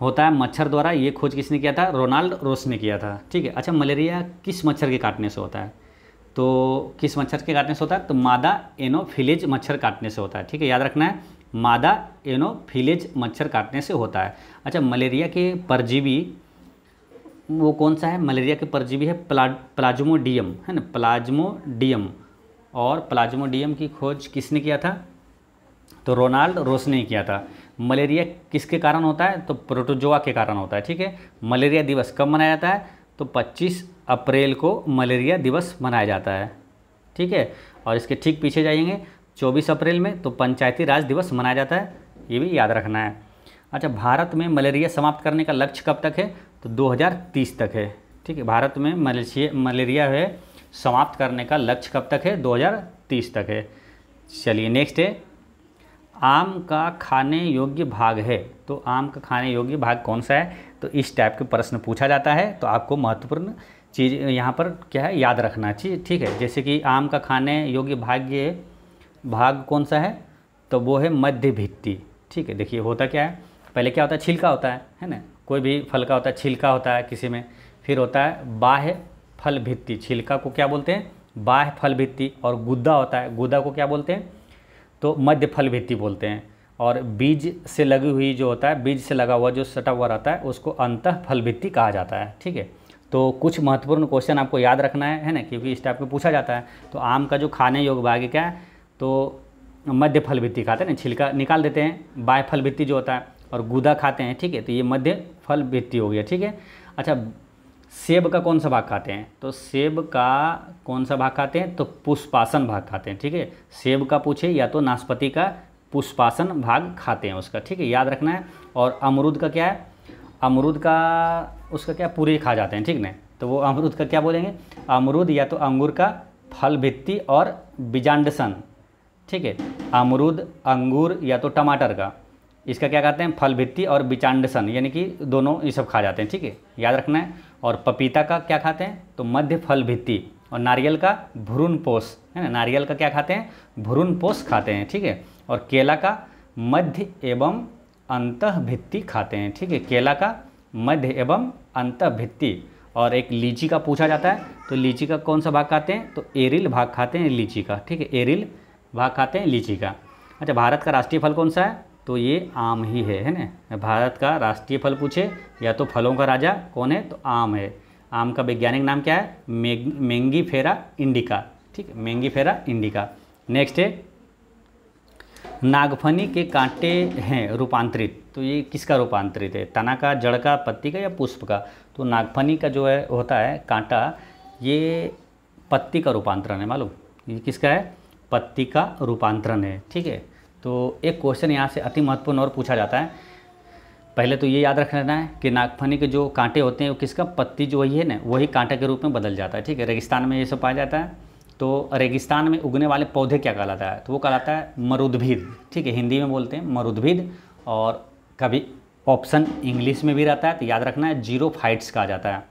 होता है मच्छर द्वारा ये खोज किसने किया था रोनाल्ड रोस ने किया था ठीक है अच्छा मलेरिया किस मच्छर के काटने से होता है तो किस मच्छर के काटने से होता है तो मादा एनोफिलेज मच्छर काटने से होता है ठीक है याद रखना है मादा एनोफिलेज मच्छर काटने से होता है अच्छा मलेरिया के परजीवी वो कौन सा है मलेरिया के परजीवी है प्ला प्लाज्मोडियम है ना प्लाज्मोडियम और प्लाज्मोडियम की खोज किसने किया था तो रोनाल्ड रोस ने किया था मलेरिया किसके कारण होता है तो प्रोटोजोआ के कारण होता है ठीक है मलेरिया दिवस कब मनाया जाता है तो पच्चीस अप्रैल को मलेरिया दिवस मनाया जाता है ठीक है और इसके ठीक पीछे जाइएंगे 24 अप्रैल में तो पंचायती राज दिवस मनाया जाता है ये भी याद रखना है अच्छा भारत में मलेरिया समाप्त करने का लक्ष्य कब तक है तो 2030 तक है ठीक है भारत में मलेशिया मलेरिया है समाप्त करने का लक्ष्य कब तक है 2030 तक है चलिए नेक्स्ट है आम का खाने योग्य भाग है तो आम का खाने योग्य भाग कौन सा है तो इस टाइप के प्रश्न पूछा जाता है तो आपको महत्वपूर्ण चीज़ यहाँ पर क्या है याद रखना चाहिए ठीक है जैसे कि आम का खाने योग्य भाग्य भाग कौन सा है तो वो है मध्य भित्ती ठीक है देखिए होता क्या है पहले क्या होता है छिलका होता है है ना कोई भी फल का होता है छिलका होता है किसी में फिर होता है बाह्य फल भित्ती छिलका को क्या बोलते हैं बाह्य फल भित्ती और गुद्दा होता है गुद्दा को क्या बोलते हैं तो मध्य फल भित्ती बोलते हैं और बीज से लगी हुई जो होता है बीज से लगा हुआ जो सटा हुआ रहता है उसको अंत फल भित्ती कहा जाता है ठीक है तो कुछ महत्वपूर्ण क्वेश्चन आपको याद रखना है है ना क्योंकि इस टाइप का पूछा जाता है तो आम का जो खाने योग भाग क्या है तो मध्य फल भित्ती खाते हैं ना छिलका निकाल देते हैं बाय फल भित्ती जो होता है और गुदा खाते हैं ठीक है तो ये मध्य फल भित्ती हो गया ठीक है अच्छा सेब का कौन सा भाग खाते हैं तो सेब का कौन सा भाग खाते हैं तो पुष्पासन भाग खाते हैं ठीक है सेब का पूछे या तो नाशपति का पुष्पासन भाग खाते हैं उसका ठीक है याद रखना है और अमरूद का क्या है अमरूद का उसका क्या पूरे खा जाते हैं ठीक ना तो वो अमरूद का क्या बोलेंगे अमरूद या तो अंगूर का फल भित्ती और बीजांडसन ठीक है अमरूद अंगूर या तो टमाटर का इसका क्या कहते हैं फल भित्ती और बिचांडसन यानी कि दोनों ये सब खा जाते हैं ठीक है याद रखना है और पपीता का क्या खाते हैं तो मध्य फल भित्ती और नारियल का भ्रूण पोष है ना नारियल का क्या खाते हैं भ्रूण पोष खाते हैं ठीक है और केला का मध्य एवं अंतभित्ति खाते हैं ठीक है केला का मध्य एवं अंतभित्ति और एक लीची का पूछा जाता है तो लीची का कौन सा भाग खाते हैं तो एरिल भाग खाते हैं लीची का ठीक है एरिल भाग खाते हैं लीची का अच्छा भारत का राष्ट्रीय फल कौन सा है तो ये आम ही है है ना भारत का राष्ट्रीय फल पूछे या तो फलों का राजा कौन है तो आम है आम का वैज्ञानिक नाम क्या है मेंगी फेरा इंडिका ठीक है मेंगी फेरा इंडिका नेक्स्ट है नागफनी के कांटे हैं रूपांतरित तो ये किसका रूपांतरित है तना का जड़ का पत्ती का या पुष्प का तो नागफनी का जो है होता है कांटा ये पत्ती का रूपांतरण है मालूम ये किसका है पत्ती का रूपांतरण है ठीक है तो एक क्वेश्चन यहाँ से अति महत्वपूर्ण और पूछा जाता है पहले तो ये याद रख लेना है कि नागफनी के जो कांटे होते हैं वो किसका पत्ती जो वही है ना वही कांटे के रूप में बदल जाता है ठीक है रेगिस्तान में ये सब पाया जाता है तो रेगिस्तान में उगने वाले पौधे क्या कहलाता है तो वो कहलाता है मरुद्भिद ठीक है हिंदी में बोलते हैं मरुद्भिद और कभी ऑप्शन इंग्लिश में भी रहता है तो याद रखना है जीरो फाइट्स कहा जाता है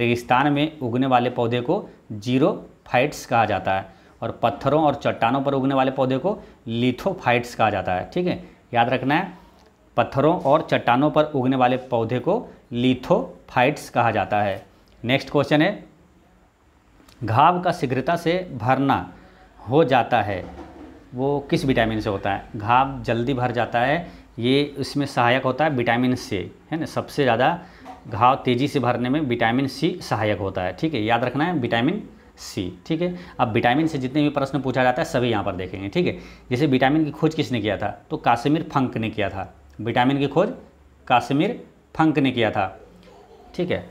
रेगिस्तान में उगने वाले पौधे को जीरो फाइट्स कहा जाता है और पत्थरों और चट्टानों पर उगने वाले पौधे को लिथोफाइट्स कहा जाता है ठीक है याद रखना है पत्थरों और चट्टानों पर उगने वाले पौधे को लिथोफाइट्स कहा जाता है नेक्स्ट क्वेश्चन है घाव का शीघ्रता से भरना हो जाता है वो किस विटामिन से होता है घाव जल्दी भर जाता है ये इसमें सहायक होता है विटामिन से है ना सबसे ज़्यादा घाव तेज़ी से भरने में विटामिन सी सहायक होता है ठीक है याद रखना है विटामिन सी ठीक है अब विटामिन से जितने भी प्रश्न पूछा जाता है सभी यहाँ पर देखेंगे ठीक है जैसे विटामिन की खोज किसने किया था तो काश्मीर फंक ने किया था विटामिन की खोज काश्मीर फंक ने किया था ठीक है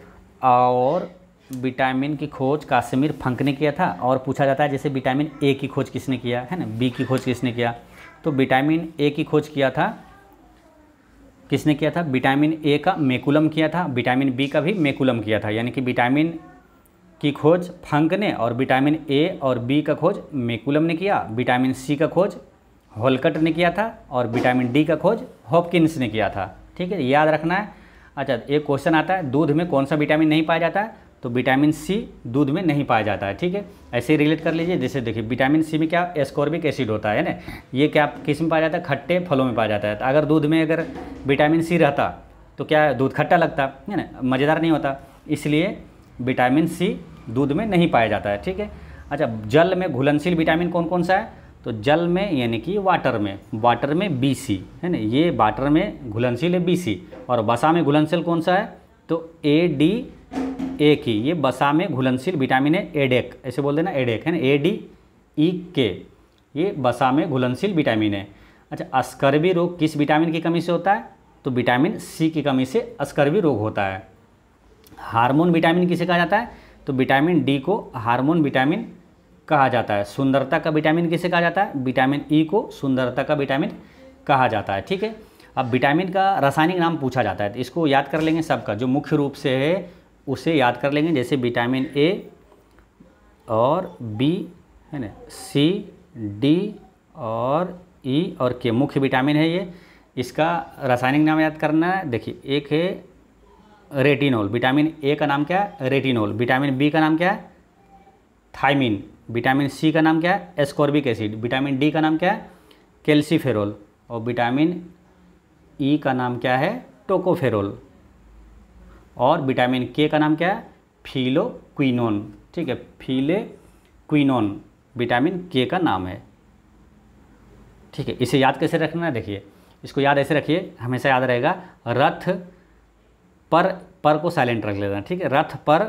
और विटामिन की खोज काश्मीर फंक ने किया था और पूछा जाता है जैसे विटामिन ए की खोज किसने किया है ना बी की खोज किसने किया तो विटामिन ए की खोज किया था किसने किया था विटामिन ए का मेकुलम किया था विटामिन बी का भी मेकुलम किया था यानी कि विटामिन की खोज फंक ने और विटामिन ए और बी का खोज मेकुलम ने किया विटामिन सी का खोज होलकट ने किया था और विटामिन डी का खोज होपकिंस ने किया था ठीक है याद रखना है अच्छा एक क्वेश्चन आता है दूध में कौन सा विटामिन नहीं पाया जाता है तो विटामिन सी दूध में नहीं पाया जाता है ठीक है ऐसे ही रिलेट कर लीजिए जैसे देखिए विटामिन सी में क्या एस्कॉर्बिक एसिड होता है ना ये क्या किस में पाया जाता है खट्टे फलों में पाया जाता है तो अगर दूध में अगर विटामिन सी रहता तो क्या दूध खट्टा लगता है ना मज़ेदार नहीं होता इसलिए विटामिन सी दूध में नहीं पाया जाता है ठीक है अच्छा जल में घुलनशील विटामिन कौन कौन सा है तो जल में यानी कि वाटर में वाटर में बी सी है ना ये वाटर में घुलनशील है बी सी और वसा में घुलनशील कौन सा है तो ए डी ए की ये बसा में घुलनशील विटामिन है एडेक e ऐसे बोल देना एडेक e है ना ए डी ई के ये बसा में घुलनशील विटामिन है अच्छा अस्कर्वी रोग किस विटामिन की कमी से होता है तो विटामिन सी की कमी से अस्कर्वी रोग होता है हार्मोन विटामिन किसे कहा जाता है तो विटामिन डी को हार्मोन विटामिन कहा जाता है सुंदरता का विटामिन किसे कहा जाता है विटामिन ई e को सुंदरता का विटामिन कहा जाता है ठीक है अब विटामिन का रासायनिक नाम पूछा जाता है तो इसको याद कर लेंगे सबका जो मुख्य रूप से है उसे याद कर लेंगे जैसे विटामिन ए और बी है ना सी डी और ई e और के मुख्य विटामिन है ये इसका रासायनिक नाम याद करना है देखिए एक है रेटिनोल विटामिन ए का नाम क्या है रेटिनोल विटामिन बी का नाम क्या है थाइमिन विटामिन सी का नाम क्या है एस्कॉर्बिक एसिड विटामिन डी का नाम क्या है कैल्सीफेरोल और विटामिन ई e का नाम क्या है टोकोफेरोल और विटामिन के का नाम क्या है फीलोक्विनोन ठीक है फीले क्विनोन विटामिन के का नाम है ठीक है इसे याद कैसे रखना है देखिए इसको याद ऐसे रखिए हमेशा याद रहेगा रथ पर पर को साइलेंट रख लेना ठीक है रथ पर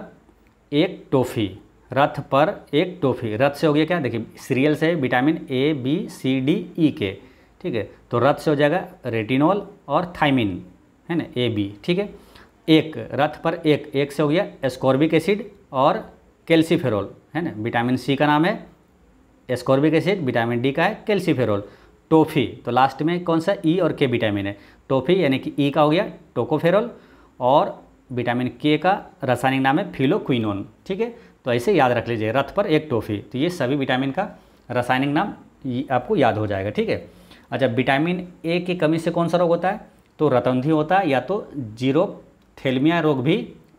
एक टोफी रथ पर एक टोफी रथ से हो गया क्या देखिए सीरियल से vitamin A B C D E के ठीक है तो रथ से हो जाएगा रेटिनॉल और थाइमिन है ना ए बी ठीक है एक रथ पर एक एक से हो गया एस्कॉर्बिक एसिड और कैल्सीफेरोल है ना विटामिन सी का नाम है एस्कॉर्बिक एसिड विटामिन डी का है कैल्सीफेरोल टोफी तो लास्ट में कौन सा ई e और के विटामिन है टोफी यानी कि ई e का हो गया टोकोफेरोल और विटामिन के का रासायनिक नाम है फिलोक्विनोन ठीक है तो ऐसे याद रख लीजिए रथ पर एक टोफी तो ये सभी विटामिन का रासायनिक नाम आपको याद हो जाएगा ठीक है अच्छा विटामिन ए की कमी से कौन सा रोग होता है तो रतंधी होता है या तो जीरो थेलमिया रोग भी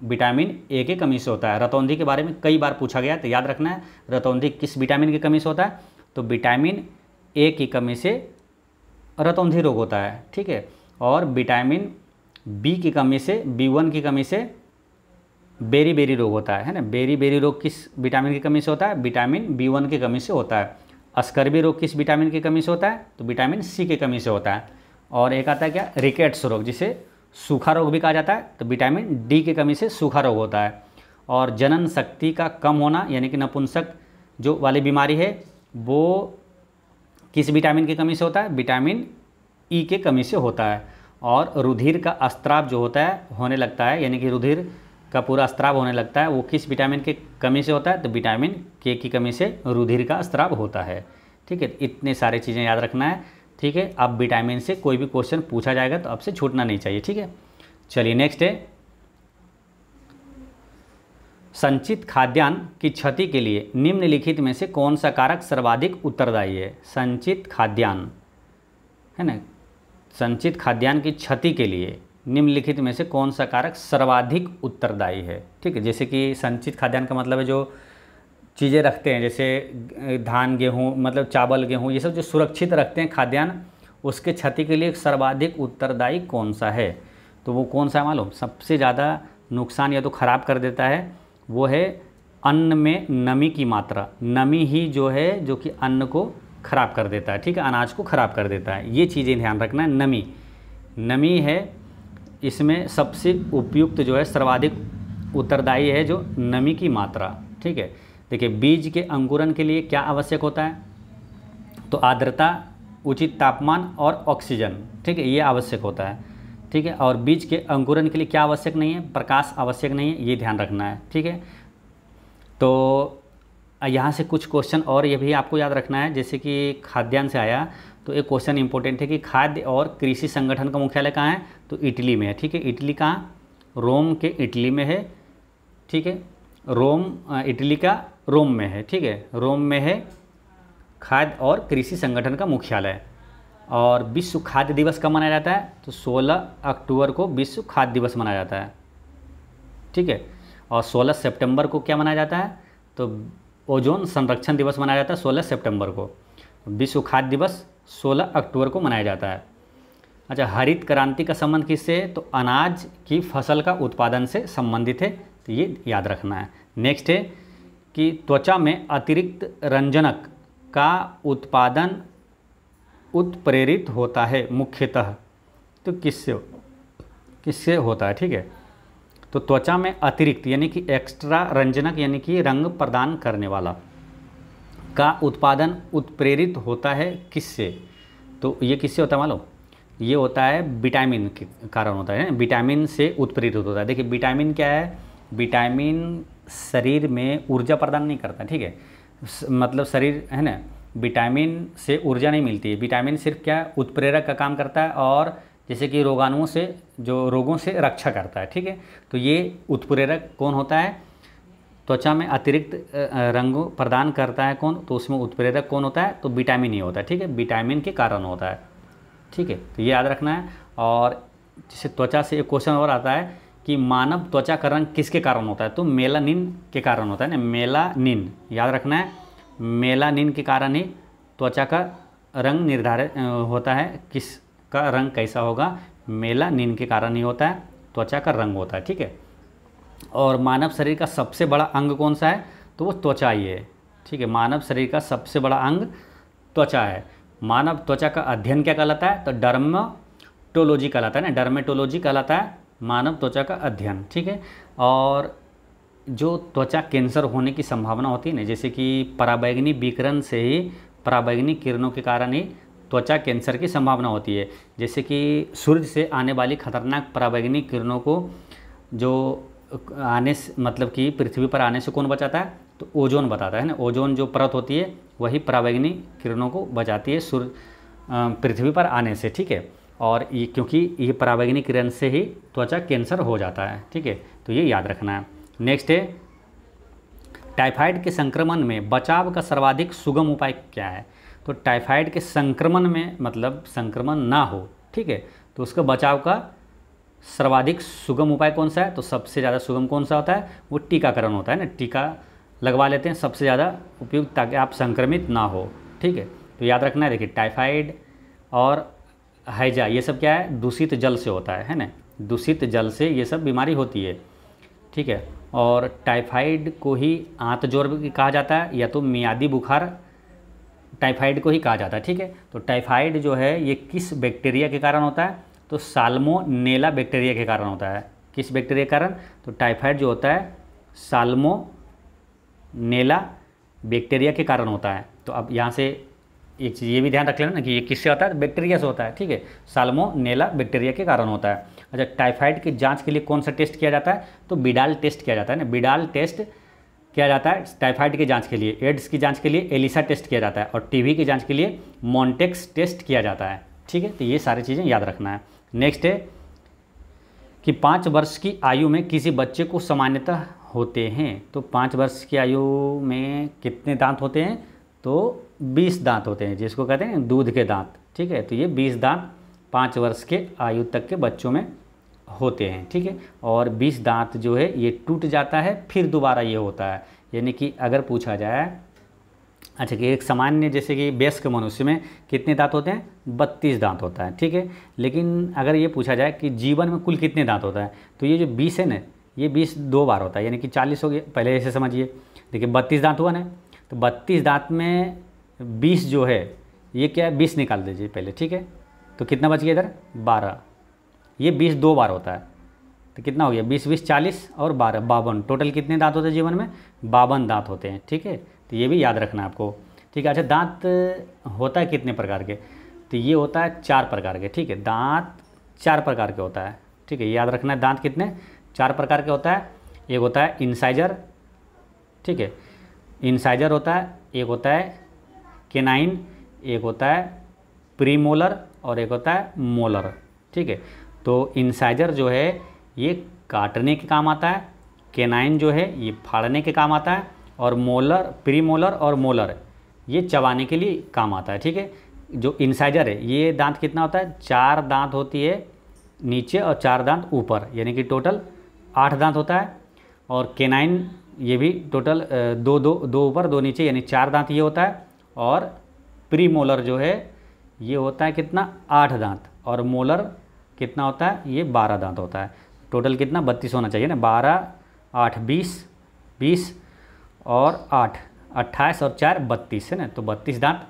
विटामिन ए के कमी से होता है रतौंधी के बारे में कई बार पूछा गया तो याद रखना है रतौंधी किस विटामिन की कमी से होता है तो विटामिन ए की कमी से रतौंधी रोग होता है ठीक है और विटामिन बी की कमी से बी वन की कमी से बेरी बेरी रोग होता है है ना बेरी बेरी रोग किस विटामिन की कमी से होता है विटामिन बी वन की कमी से होता है अस्कर्बी रोग किस विटामिन की कमी से होता है तो विटामिन सी की कमी से होता है और एक आता है क्या रिकेट्स रोग जिसे सूखा रोग भी कहा जाता है तो विटामिन डी की कमी से सूखा रोग होता है और जनन शक्ति का कम होना यानी कि नपुंसक जो वाली बीमारी है वो किस विटामिन की कमी से होता है विटामिन ई के कमी से होता है और रुधिर का अस्त्राव जो होता है होने लगता है यानी कि रुधिर का पूरा अस्त्राव होने लगता है वो किस विटामिन के कमी से होता है तो विटामिन के की कमी से रुधिर का अस्त्राव होता है ठीक है इतने सारे चीज़ें याद रखना है ठीक है अब विटामिन से कोई भी क्वेश्चन पूछा जाएगा तो आपसे छूटना नहीं चाहिए ठीक है चलिए नेक्स्ट है संचित खाद्यान्न की क्षति के लिए निम्नलिखित में से कौन सा कारक सर्वाधिक उत्तरदायी है संचित खाद्यान्न है ना संचित खाद्यान्न की क्षति के लिए निम्नलिखित में से कौन सा कारक सर्वाधिक उत्तरदायी है ठीक है जैसे कि संचित खाद्यान्न का मतलब है जो चीज़ें रखते हैं जैसे धान गेहूँ मतलब चावल गेहूँ ये सब जो सुरक्षित रखते हैं खाद्यान्न उसके क्षति के लिए सर्वाधिक उत्तरदायी कौन सा है तो वो कौन सा है मालूम सबसे ज़्यादा नुकसान या तो ख़राब कर देता है वो है अन्न में नमी की मात्रा नमी ही जो है जो कि अन्न को ख़राब कर देता है ठीक है अनाज को ख़राब कर देता है ये चीज़ें ध्यान रखना है नमी नमी है इसमें सबसे उपयुक्त जो है सर्वाधिक उत्तरदायी है जो नमी की मात्रा ठीक है देखिए बीज के अंकुरण के लिए क्या आवश्यक होता है तो आर्द्रता उचित तापमान और ऑक्सीजन ठीक है ये आवश्यक होता है ठीक है और बीज के अंकुरण के लिए क्या आवश्यक नहीं है प्रकाश आवश्यक नहीं है ये ध्यान रखना है ठीक है तो यहाँ से कुछ क्वेश्चन और ये भी आपको याद रखना है जैसे कि खाद्यान्न से आया तो एक क्वेश्चन इंपॉर्टेंट है कि खाद्य और कृषि संगठन का मुख्यालय कहाँ है तो इटली में है ठीक है इटली कहाँ रोम के इटली में है ठीक है रोम इटली का रोम में है ठीक है रोम में है खाद्य और कृषि संगठन का मुख्यालय और विश्व खाद्य दिवस कब मनाया जाता है तो 16 अक्टूबर को विश्व खाद्य दिवस मनाया जाता है ठीक है और 16 सितंबर को क्या मनाया जाता है तो ओजोन संरक्षण दिवस मनाया जाता है 16 सितंबर को विश्व खाद्य दिवस 16 अक्टूबर को मनाया जाता है अच्छा हरित क्रांति का संबंध किससे तो अनाज की फसल का उत्पादन से संबंधित है तो ये याद रखना है नेक्स्ट है कि त्वचा में अतिरिक्त रंजनक का उत्पादन उत्प्रेरित होता है मुख्यतः तो किससे किससे होता है ठीक है तो त्वचा में अतिरिक्त यानी कि एक्स्ट्रा रंजनक यानी कि रंग प्रदान करने वाला का उत्पादन उत्प्रेरित होता है किससे तो ये किससे होता है मालूम ये होता है विटामिन के कारण होता है विटामिन से उत्प्रेरित होता है देखिए विटामिन क्या है विटामिन शरीर में ऊर्जा प्रदान नहीं करता ठीक है मतलब शरीर है ना विटामिन से ऊर्जा नहीं मिलती है विटामिन सिर्फ क्या उत्प्रेरक का काम करता है और जैसे कि रोगाणुओं से जो रोगों से रक्षा करता है ठीक है तो ये उत्प्रेरक कौन होता है त्वचा में अतिरिक्त रंग प्रदान करता है कौन तो उसमें उत्प्रेरक कौन होता है तो विटामिन ही होता है ठीक है विटामिन के कारण होता है ठीक है तो ये याद रखना है और जैसे त्वचा से एक क्वेश्चन और आता है कि मानव त्वचा का रंग किसके कारण होता है तो मेलानिन के कारण होता है ना मेलानिन याद रखना है मेलानिन के कारण ही त्वचा का रंग निर्धारित होता है किस का रंग कैसा होगा मेलानिन के कारण ही होता है त्वचा का रंग होता है ठीक है और मानव शरीर का सबसे बड़ा अंग कौन सा है तो वो त्वचा ही है ठीक है मानव शरीर का सबसे बड़ा अंग त्वचा है मानव त्वचा का अध्ययन क्या कहलाता है तो डर्मेटोलॉजी कहलाता है ना डर्मेटोलॉजी कहलाता है मानव त्वचा का अध्ययन ठीक है और जो त्वचा कैंसर होने की संभावना होती है ना जैसे कि पराबैगनी विकरण से ही पराबैगनी किरणों के कारण ही त्वचा कैंसर की संभावना होती है जैसे कि सूर्य से आने वाली खतरनाक पराबैगनी किरणों को जो आने से मतलब कि पृथ्वी पर आने से कौन बचाता है तो ओजोन बताता है ना ओजोन जो परत होती है वही पराबैगनी किरणों को बचाती है सूर्य पृथ्वी पर आने से ठीक है और ये क्योंकि ये परावैज्ञानिक किरण से ही त्वचा कैंसर हो जाता है ठीक है तो ये याद रखना है नेक्स्ट है टाइफाइड के संक्रमण में बचाव का सर्वाधिक सुगम उपाय क्या है तो टाइफाइड के संक्रमण में मतलब संक्रमण ना हो ठीक है तो उसका बचाव का सर्वाधिक सुगम उपाय कौन सा है तो सबसे ज़्यादा सुगम कौन सा होता है वो टीकाकरण होता है ना टीका लगवा लेते हैं सबसे ज़्यादा उपयुक्त ताकि आप संक्रमित ना हो ठीक है तो याद रखना है देखिए टाइफाइड और हैजा ये सब क्या है दूषित जल से होता है है ना दूषित जल से ये सब बीमारी होती है ठीक है और टाइफाइड को ही आंत जोर कहा जाता है या तो मियादी बुखार टाइफाइड को ही कहा जाता है ठीक है तो टाइफाइड जो है ये किस बैक्टीरिया के कारण होता है तो साल्मोनेला बैक्टीरिया के कारण होता है किस बैक्टीरिया के कारण तो टाइफाइड जो होता है साल्मोनेला बैक्टीरिया के कारण होता है तो अब यहाँ से एक चीज़ ये भी ध्यान रख लेना ना कि ये किससे होता है बैक्टीरिया से होता है ठीक है साल्मोनेला बैक्टीरिया के कारण होता है अच्छा टाइफाइड की जांच के लिए कौन सा टेस्ट किया जाता है तो बिडाल टेस्ट किया जाता है ना बिडाल टेस्ट किया जाता है टाइफाइड की जाँच के लिए एड्स की जाँच के लिए एलिसा टेस्ट किया जाता है और टी की जाँच के लिए मॉन्टेक्स टेस्ट किया जाता है ठीक है तो ये सारी चीज़ें याद रखना है नेक्स्ट है कि पाँच वर्ष की आयु में किसी बच्चे को सामान्यतः होते हैं तो पाँच वर्ष की आयु में कितने दांत होते हैं तो बीस दांत होते हैं जिसको कहते हैं दूध के दांत ठीक है तो ये बीस दांत पाँच वर्ष के आयु तक के बच्चों में होते हैं ठीक है और बीस दांत जो है ये टूट जाता है फिर दोबारा ये होता है यानी कि अगर पूछा जाए अच्छा कि एक सामान्य जैसे कि व्यस्क मनुष्य में कितने दांत होते हैं बत्तीस दांत होता है ठीक है लेकिन अगर ये पूछा जाए कि जीवन में कुल कितने दांत होता है तो ये जो बीस है ना ये बीस दो बार होता है यानी कि चालीस हो गया पहले ऐसे समझिए देखिए बत्तीस दांत हुआ ना तो बत्तीस दांत में बीस जो है ये क्या है बीस निकाल दीजिए पहले ठीक है तो कितना बच गया इधर बारह ये बीस दो बार होता है तो कितना हो गया बीस बीस चालीस और बारह बावन टोटल कितने दांत होते हैं जीवन में बावन दांत होते हैं ठीक है तो ये भी याद रखना आपको ठीक है अच्छा दांत होता है कितने प्रकार के तो ये होता है चार प्रकार के ठीक है दांत चार प्रकार के होता है ठीक है याद रखना है दांत कितने चार प्रकार के होता है एक होता है इंसाइजर ठीक है इंसाइजर होता है एक होता है केनाइन एक होता है प्रीमोलर और एक होता है मोलर ठीक है तो इंसाइजर जो है ये काटने के काम आता है केनाइन जो है ये फाड़ने के काम आता है और मोलर प्रीमोलर और मोलर ये चबाने के लिए काम आता है ठीक है जो इंसाइजर है ये दांत कितना होता है चार दांत होती है नीचे और चार दांत ऊपर यानी कि टोटल आठ दांत होता है और केनाइन ये भी टोटल दो दो दो ऊपर दो नीचे यानी चार दांत ये होता है और प्री मोलर जो है ये होता है कितना आठ दांत और मोलर कितना होता है ये बारह दांत होता है टोटल कितना बत्तीस होना चाहिए ना बारह आठ बीस बीस और आठ अट्ठाईस और चार बत्तीस है ना तो बत्तीस दांत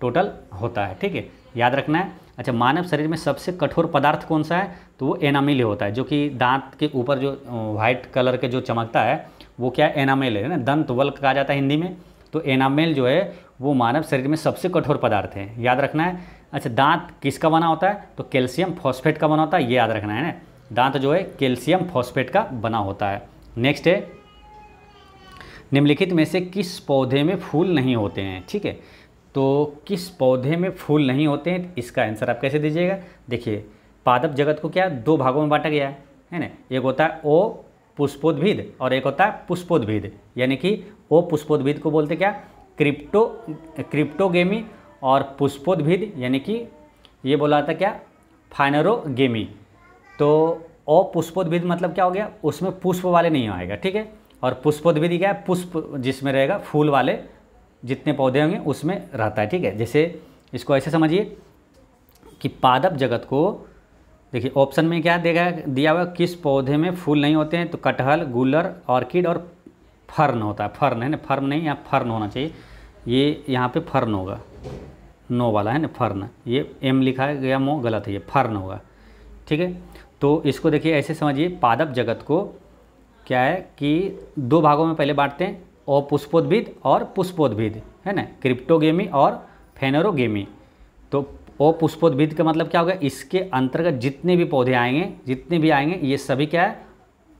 टोटल होता है ठीक है याद रखना है अच्छा मानव शरीर में सबसे कठोर पदार्थ कौन सा है तो वो एनामिल होता है जो कि दांत के ऊपर जो वाइट कलर के जो चमकता है वो क्या है एनामेल है ना दंत वल्क कहा जाता है हिंदी में तो एनामेल जो है वो मानव शरीर में सबसे कठोर पदार्थ है याद रखना है अच्छा दांत किसका बना होता है तो कैल्शियम फॉस्फेट का बना होता है ये याद रखना है ना दांत जो है कैल्शियम फॉस्फेट का बना होता है नेक्स्ट है निम्नलिखित में से किस पौधे में फूल नहीं होते हैं ठीक है तो किस पौधे में फूल नहीं होते हैं इसका आंसर आप कैसे दीजिएगा देखिए पादप जगत को क्या दो भागों में बांटा गया है ना एक होता है ओ पुष्पोद्भिद और एक होता है पुष्पोद्भिद यानी कि ओ पुष्पोद्भिद को बोलते क्या क्रिप्टो क्रिप्टोगेमी और पुष्पोद्भिद यानी कि ये बोला था क्या फाइनरोगेमी तो ओ पुष्पोद्भिद मतलब क्या हो गया उसमें पुष्प वाले नहीं आएगा ठीक है और पुष्पोद्भिद क्या है पुष्प जिसमें रहेगा फूल वाले जितने पौधे होंगे उसमें रहता है ठीक है जैसे इसको ऐसे समझिए कि पादप जगत को देखिए ऑप्शन में क्या देगा दिया हुआ किस पौधे में फूल नहीं होते हैं तो कटहल गुल्लर ऑर्किड और फर्न होता है फर्न है ना फर्म नहीं यहाँ फर्न होना चाहिए ये यहाँ पे फर्न होगा नो वाला है ना फर्न ये एम लिखा है गया मो गलत है ये फर्न होगा ठीक है तो इसको देखिए ऐसे समझिए पादप जगत को क्या है कि दो भागों में पहले बांटते हैं अपुष्पोद्भिद और पुष्पोद्भिद है ना क्रिप्टोगेमी और फेनरोगेमी तो अपुष्पोद्भिद का मतलब क्या होगा इसके अंतर्गत जितने भी पौधे आएंगे जितने भी आएंगे ये सभी क्या है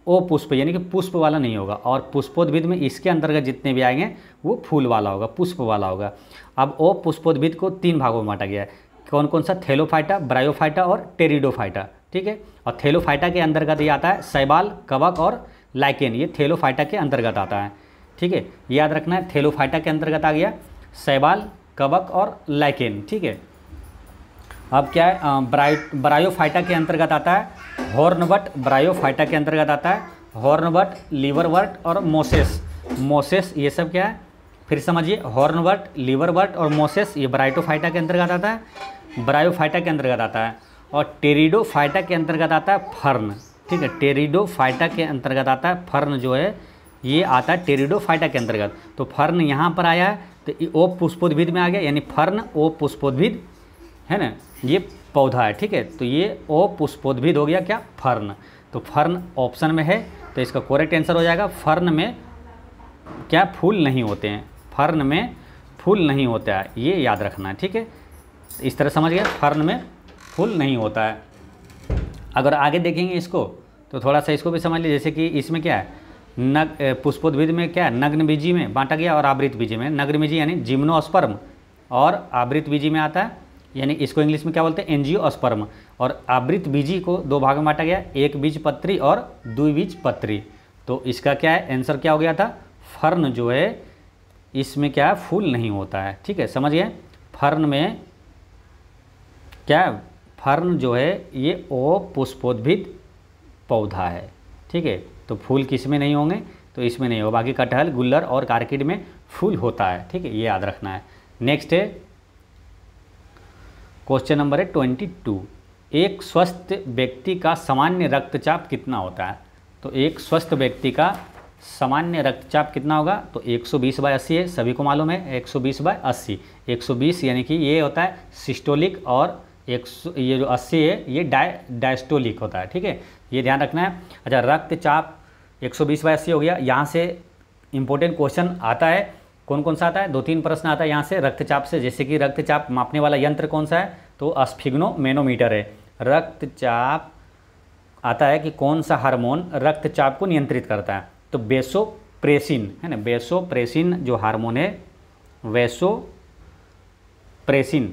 ओ पुष्प यानी कि पुष्प वाला नहीं होगा और पुष्पोद्भिद में इसके अंतर्गत जितने भी आएंगे वो फूल वाला होगा पुष्प वाला होगा अब ओ पुष्पोद्भिद को तीन भागों में बांटा गया है कौन कौन सा थेलोफाइटा ब्रायोफाइटा और टेरिडोफाइटा ठीक है और थेलोफाइटा के अंतर्गत ये आता है सैबाल कवक और लाइकेन ये थेलोफाइटा के अंतर्गत आता है ठीक है याद रखना है थेलोफाइटा के अंतर्गत आ गया सैबाल कवक और लाइकेन ठीक है अब क्या है ब्राइट ब्रायोफाइटा के अंतर्गत आता है हॉर्नबट ब्रायोफाइटा के अंतर्गत आता है हॉर्नबट लीवरवर्ट और मोसेस मोसेस ये सब क्या है फिर समझिए हॉर्नवर्ट लीवरवर्ट और मोसेस ये ब्राइटोफाइटा के अंतर्गत आता है ब्रायोफाइटा के अंतर्गत आता है और टेरिडोफाइटा के अंतर्गत आता है फर्न ठीक है टेरिडोफाइटा के अंतर्गत आता है फर्न जो है ये आता है टेरिडोफाइटा के अंतर्गत तो फर्न यहाँ पर आया है तो ओ पुष्पोद्भिद में आ गया यानी फर्न ओ पुष्पोद्भिद है ना ये पौधा है ठीक है तो ये ओ पुष्पोद्भिद हो गया क्या फर्न तो फर्न ऑप्शन में है तो इसका कोरेक्ट आंसर हो जाएगा फर्न में क्या फूल नहीं होते हैं फर्न में फूल नहीं होता है ये याद रखना है ठीक है इस तरह समझ गया फर्न में फूल नहीं होता है अगर आगे देखेंगे इसको तो थोड़ा सा इसको भी समझ लीजिए जैसे कि इसमें क्या है नग पुष्पोद्भिद में क्या नग्न बीजी में बांटा गया और आवृत बीजी में नग्न बीजी यानी जिम्नोस्पर्म और आवृत बीजी में आता है यानी इसको इंग्लिश में क्या बोलते हैं स्पर्म और आवृत बीजी को दो भाग में बांटा गया एक बीज पत्री और बीज पत्री तो इसका क्या है आंसर क्या हो गया था फर्न जो है इसमें क्या फूल नहीं होता है ठीक है समझ गए फर्न में क्या फर्न जो है ये ओ पुष्पोद्भित पौधा है ठीक है तो फूल किस में नहीं होंगे तो इसमें नहीं हो बाकी कटहल गुल्लर और कारकिड में फूल होता है ठीक है ये याद रखना है नेक्स्ट है क्वेश्चन नंबर है ट्वेंटी टू एक स्वस्थ व्यक्ति का सामान्य रक्तचाप कितना होता है तो एक स्वस्थ व्यक्ति का सामान्य रक्तचाप कितना होगा तो 120 सौ बीस बाय अस्सी है सभी को मालूम है 120 सौ बीस बाय अस्सी एक यानी कि ये होता है सिस्टोलिक और एक ये जो 80 है ये डाय डायस्टोलिक होता है ठीक है ये ध्यान रखना है अच्छा रक्तचाप 120 सौ बीस बाय अस्सी हो गया यहाँ से इम्पोर्टेंट क्वेश्चन आता है कौन कौन सा आता है दो तीन प्रश्न आता है यहाँ से रक्तचाप से जैसे कि रक्तचाप मापने वाला यंत्र कौन सा है तो मेनोमीटर है रक्तचाप आता है कि कौन सा हार्मोन रक्तचाप को नियंत्रित करता है तो बेसोप्रेसिन है ना बेसोप्रेसिन जो हार्मोन है वेसोप्रेसिन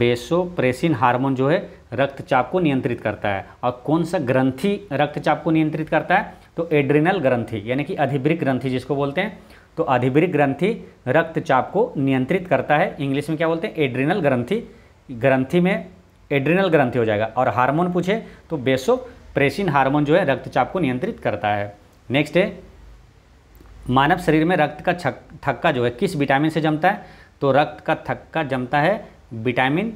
बेसोप्रेसिन हार्मोन जो है रक्तचाप को नियंत्रित करता है और कौन सा ग्रंथि रक्तचाप को नियंत्रित करता है तो एड्रिनल ग्रंथि यानी कि अधिब्रिक ग्रंथि जिसको बोलते हैं तो अधिब्रिक ग्रंथि रक्तचाप को नियंत्रित करता है इंग्लिश में क्या बोलते हैं एड्रिनल ग्रंथि ग्रंथि में एड्रिनल ग्रंथि हो जाएगा और हार्मोन पूछे तो बेसो प्रेसिन हार्मोन जो है रक्तचाप को नियंत्रित करता है नेक्स्ट है मानव शरीर में रक्त का छक थक्का जो है किस विटामिन से जमता है तो रक्त का थक्का जमता है विटामिन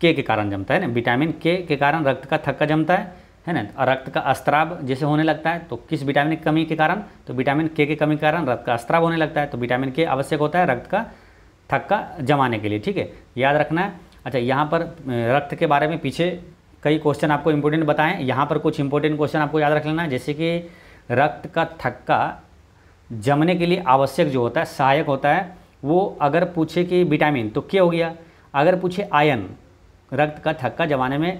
के के कारण जमता है ना विटामिन के के कारण रक्त का थक्का जमता है है ना और रक्त का अस्त्राव जैसे होने लगता है तो किस विटामिन की कमी के कारण तो विटामिन के की कमी के कारण रक्त का अस्त्राव होने लगता है तो विटामिन के आवश्यक होता है रक्त का थक्का जमाने के लिए ठीक है याद रखना है अच्छा यहाँ पर रक्त के बारे में पीछे कई क्वेश्चन आपको इम्पोर्टेंट बताएं यहाँ पर कुछ इंपॉर्टेंट क्वेश्चन आपको याद रख लेना है जैसे कि रक्त का थक्का जमने के लिए आवश्यक जो होता है सहायक होता है वो अगर पूछे कि विटामिन तो क्या हो गया अगर पूछे आयन रक्त का थक्का जमाने में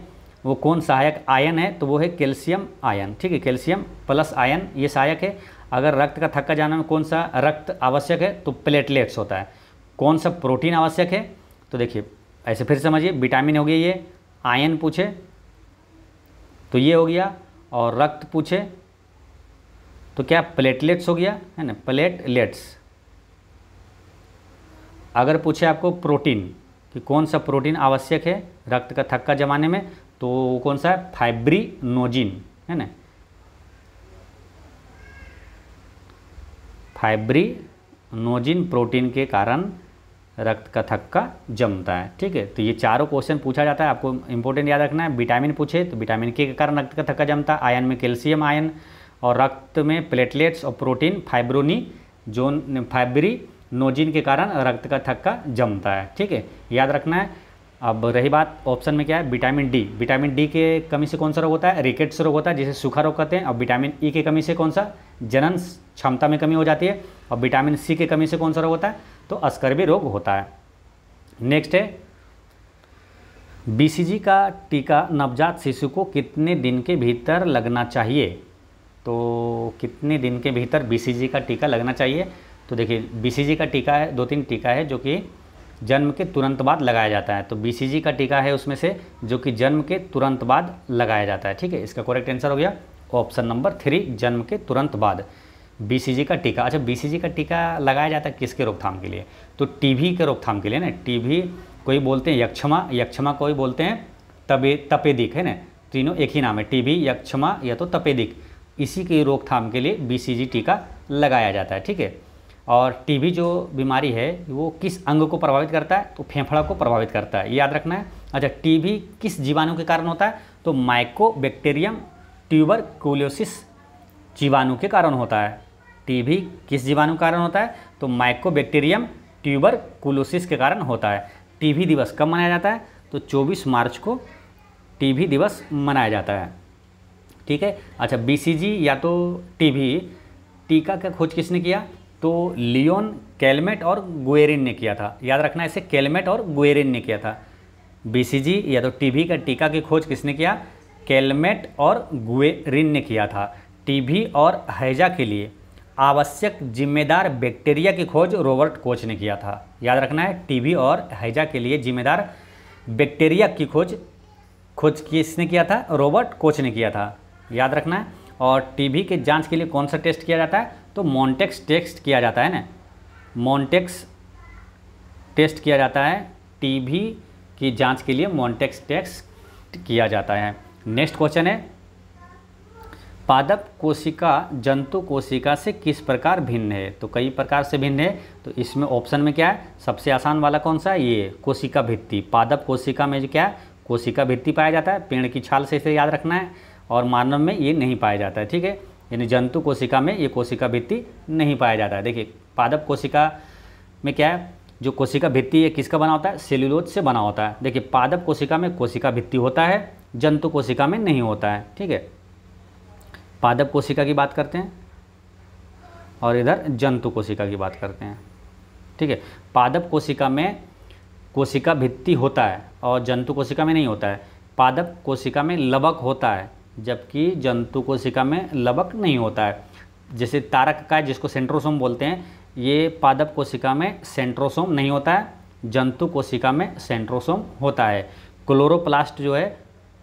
वो कौन सहायक आयन है तो वो है कैल्शियम आयन ठीक है कैल्शियम प्लस आयन ये सहायक है अगर रक्त का थक्का जाना में कौन सा रक्त आवश्यक है तो प्लेटलेट्स होता है कौन सा प्रोटीन आवश्यक है तो देखिए ऐसे फिर समझिए विटामिन हो गया ये आयन पूछे तो ये हो गया और रक्त पूछे तो क्या प्लेटलेट्स हो गया है ना प्लेटलेट्स अगर पूछे आपको प्रोटीन कि कौन सा प्रोटीन आवश्यक है रक्त का थक्का जमाने में तो वो कौन सा है फाइब्रीनोजिन है ना फाइब्रीनोजिन प्रोटीन के कारण रक्त का थक्का जमता है ठीक है तो ये चारों क्वेश्चन पूछा जाता है आपको इंपॉर्टेंट याद रखना है विटामिन पूछे तो विटामिन के कारण रक्त का थक्का जमता है आयन में कैल्शियम आयन और रक्त में प्लेटलेट्स और प्रोटीन फाइब्रोनी जोन फाइब्री नोजिन के कारण रक्त का थक्का जमता है ठीक है याद रखना है अब रही बात ऑप्शन में क्या है विटामिन डी विटामिन डी के कमी से कौन सा रोग होता है रिकेट्स रोग होता है जिसे सूखा रोग कहते हैं और विटामिन ई e के कमी से कौन सा जनन क्षमता में कमी हो जाती है और विटामिन सी के कमी से कौन सा रोग होता है तो अस्कर्वी रोग होता है नेक्स्ट है बी का टीका नवजात शिशु को कितने दिन के भीतर लगना चाहिए तो कितने दिन के भीतर बी का टीका लगना चाहिए तो देखिए बी का टीका है दो तीन टीका है जो कि जन्म के तुरंत बाद लगाया जाता है तो बीसीजी का टीका है उसमें से जो कि जन्म के तुरंत बाद लगाया जाता है ठीक है इसका करेक्ट आंसर हो गया ऑप्शन नंबर थ्री जन्म के तुरंत बाद बीसीजी का टीका अच्छा बीसीजी का टीका लगाया जाता है किसके रोकथाम के लिए तो टीबी के रोकथाम के लिए ना टीबी को कोई बोलते हैं यक्षमा यक्षमा कोई बोलते हैं तबे तपेदिक है ना तीनों तो एक ही नाम है टीबी यक्षमा या तो तपेदिक इसी की रोकथाम के लिए बीसीजी टीका लगाया जाता है ठीक है और टीबी जो बीमारी है वो किस अंग को प्रभावित करता है तो फेफड़ा को प्रभावित करता है याद रखना है अच्छा टीबी किस जीवाणु के कारण होता है तो माइकोबैक्टीरियम ट्यूबर कोलियोसिस जीवाणु के कारण होता है टीबी किस जीवाणु के कारण होता है तो माइकोबैक्टीरियम ट्यूबर कोलोसिस के कारण होता है टीबी दिवस कब मनाया जाता है तो चौबीस मार्च को टीबी दिवस मनाया जाता है ठीक है अच्छा बी या तो टीबी टीका का खोज किसने किया तो लियोन कैलमेट और गुएरिन ने किया था याद रखना इसे कैलमेट और गुएरिन ने किया था बीसीजी या तो टीबी का टीका की खोज किसने किया कैलमेट और गुएरिन ने किया था टीबी और हैजा के लिए आवश्यक जिम्मेदार बैक्टीरिया की खोज रॉबर्ट कोच ने किया था याद रखना है टीबी और हैजा के लिए जिम्मेदार बैक्टीरिया की खोज खोज किसने किया था रॉबर्ट कोच ने किया था याद रखना है और टीबी के जांच के लिए कौन सा टेस्ट किया जाता है तो मॉन्टेक्स टेस्ट किया जाता है ना मॉन्टेक्स टेस्ट किया जाता है टीबी की जांच के लिए मॉन्टेक्स टेस्ट किया जाता है नेक्स्ट क्वेश्चन है पादप कोशिका जंतु कोशिका से किस प्रकार भिन्न है तो कई प्रकार से भिन्न है तो इसमें ऑप्शन में क्या है सबसे आसान वाला कौन सा है ये कोशिका भित्ति पादप कोशिका में जो क्या है कोशिका भित्ति पाया जाता है पेड़ की छाल से इसे याद रखना है और मानव में ये नहीं पाया जाता है ठीक है यानी जंतु कोशिका में ये कोशिका भित्ति नहीं पाया जाता है देखिए पादप कोशिका में क्या है जो कोशिका भित्ति ये किसका बना होता है सेल्यूलोज से बना होता है देखिए पादप कोशिका में कोशिका भित्ति होता है जंतु कोशिका में नहीं होता है ठीक है पादप कोशिका की बात करते हैं और इधर जंतु कोशिका की बात करते हैं ठीक है पादप कोशिका में कोशिका भित्ति होता है और जंतु कोशिका में नहीं होता है पादप कोशिका में लवक होता है जबकि जंतु कोशिका में लवक नहीं होता है जैसे तारक का जिसको सेंट्रोसोम बोलते हैं ये पादप कोशिका में सेंट्रोसोम नहीं होता है जंतु कोशिका में सेंट्रोसोम होता है क्लोरोप्लास्ट जो है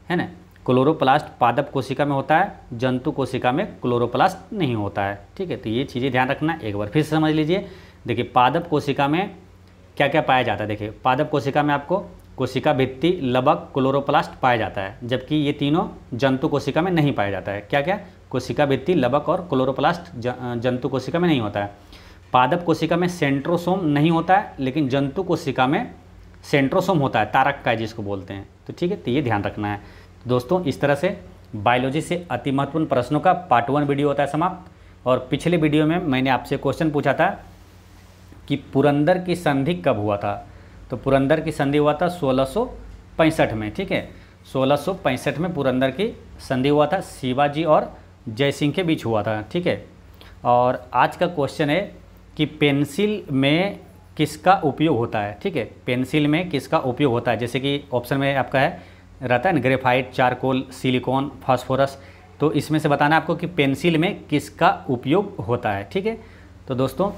है ना क्लोरोप्लास्ट पादप कोशिका में होता है जंतु कोशिका में क्लोरोप्लास्ट नहीं होता है ठीक है तो ये चीज़ें ध्यान रखना एक बार फिर समझ लीजिए देखिए पादप कोशिका में क्या क्या पाया जाता है देखिए पादप कोशिका में आपको कोशिका भित्ति लबक क्लोरोप्लास्ट पाया जाता है जबकि ये तीनों जंतु कोशिका में नहीं पाया जाता है क्या क्या कोशिका भित्ति लबक और क्लोरोप्लास्ट जंतु कोशिका में नहीं होता है पादप कोशिका में सेंट्रोसोम नहीं होता है लेकिन जंतु कोशिका में सेंट्रोसोम होता है तारक का जिसको बोलते हैं तो ठीक है तो ये ध्यान रखना है दोस्तों इस तरह से बायोलॉजी से अति महत्वपूर्ण प्रश्नों का पार्ट वन वीडियो होता है समाप्त और पिछले वीडियो में मैंने आपसे क्वेश्चन पूछा था कि पुरंदर की संधि कब हुआ था तो पुरंदर की संधि हुआ था सोलह में ठीक है सोलह में पुरंदर की संधि हुआ था शिवाजी और जयसिंह के बीच हुआ था ठीक है और आज का क्वेश्चन है कि पेंसिल में किसका उपयोग होता है ठीक है पेंसिल में किसका उपयोग होता है जैसे कि ऑप्शन में आपका है रहता है ना ग्रेफाइट चारकोल सिलिकॉन फास्फोरस तो इसमें से बताना आपको कि पेंसिल में किसका उपयोग होता है ठीक है तो दोस्तों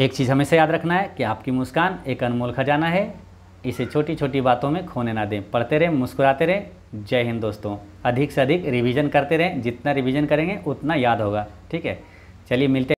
एक चीज़ हमेशा याद रखना है कि आपकी मुस्कान एक अनमोल खजाना है इसे छोटी छोटी बातों में खोने ना दें पढ़ते रहें मुस्कुराते रहें जय हिंद दोस्तों अधिक से अधिक रिवीजन करते रहें जितना रिवीजन करेंगे उतना याद होगा ठीक है चलिए मिलते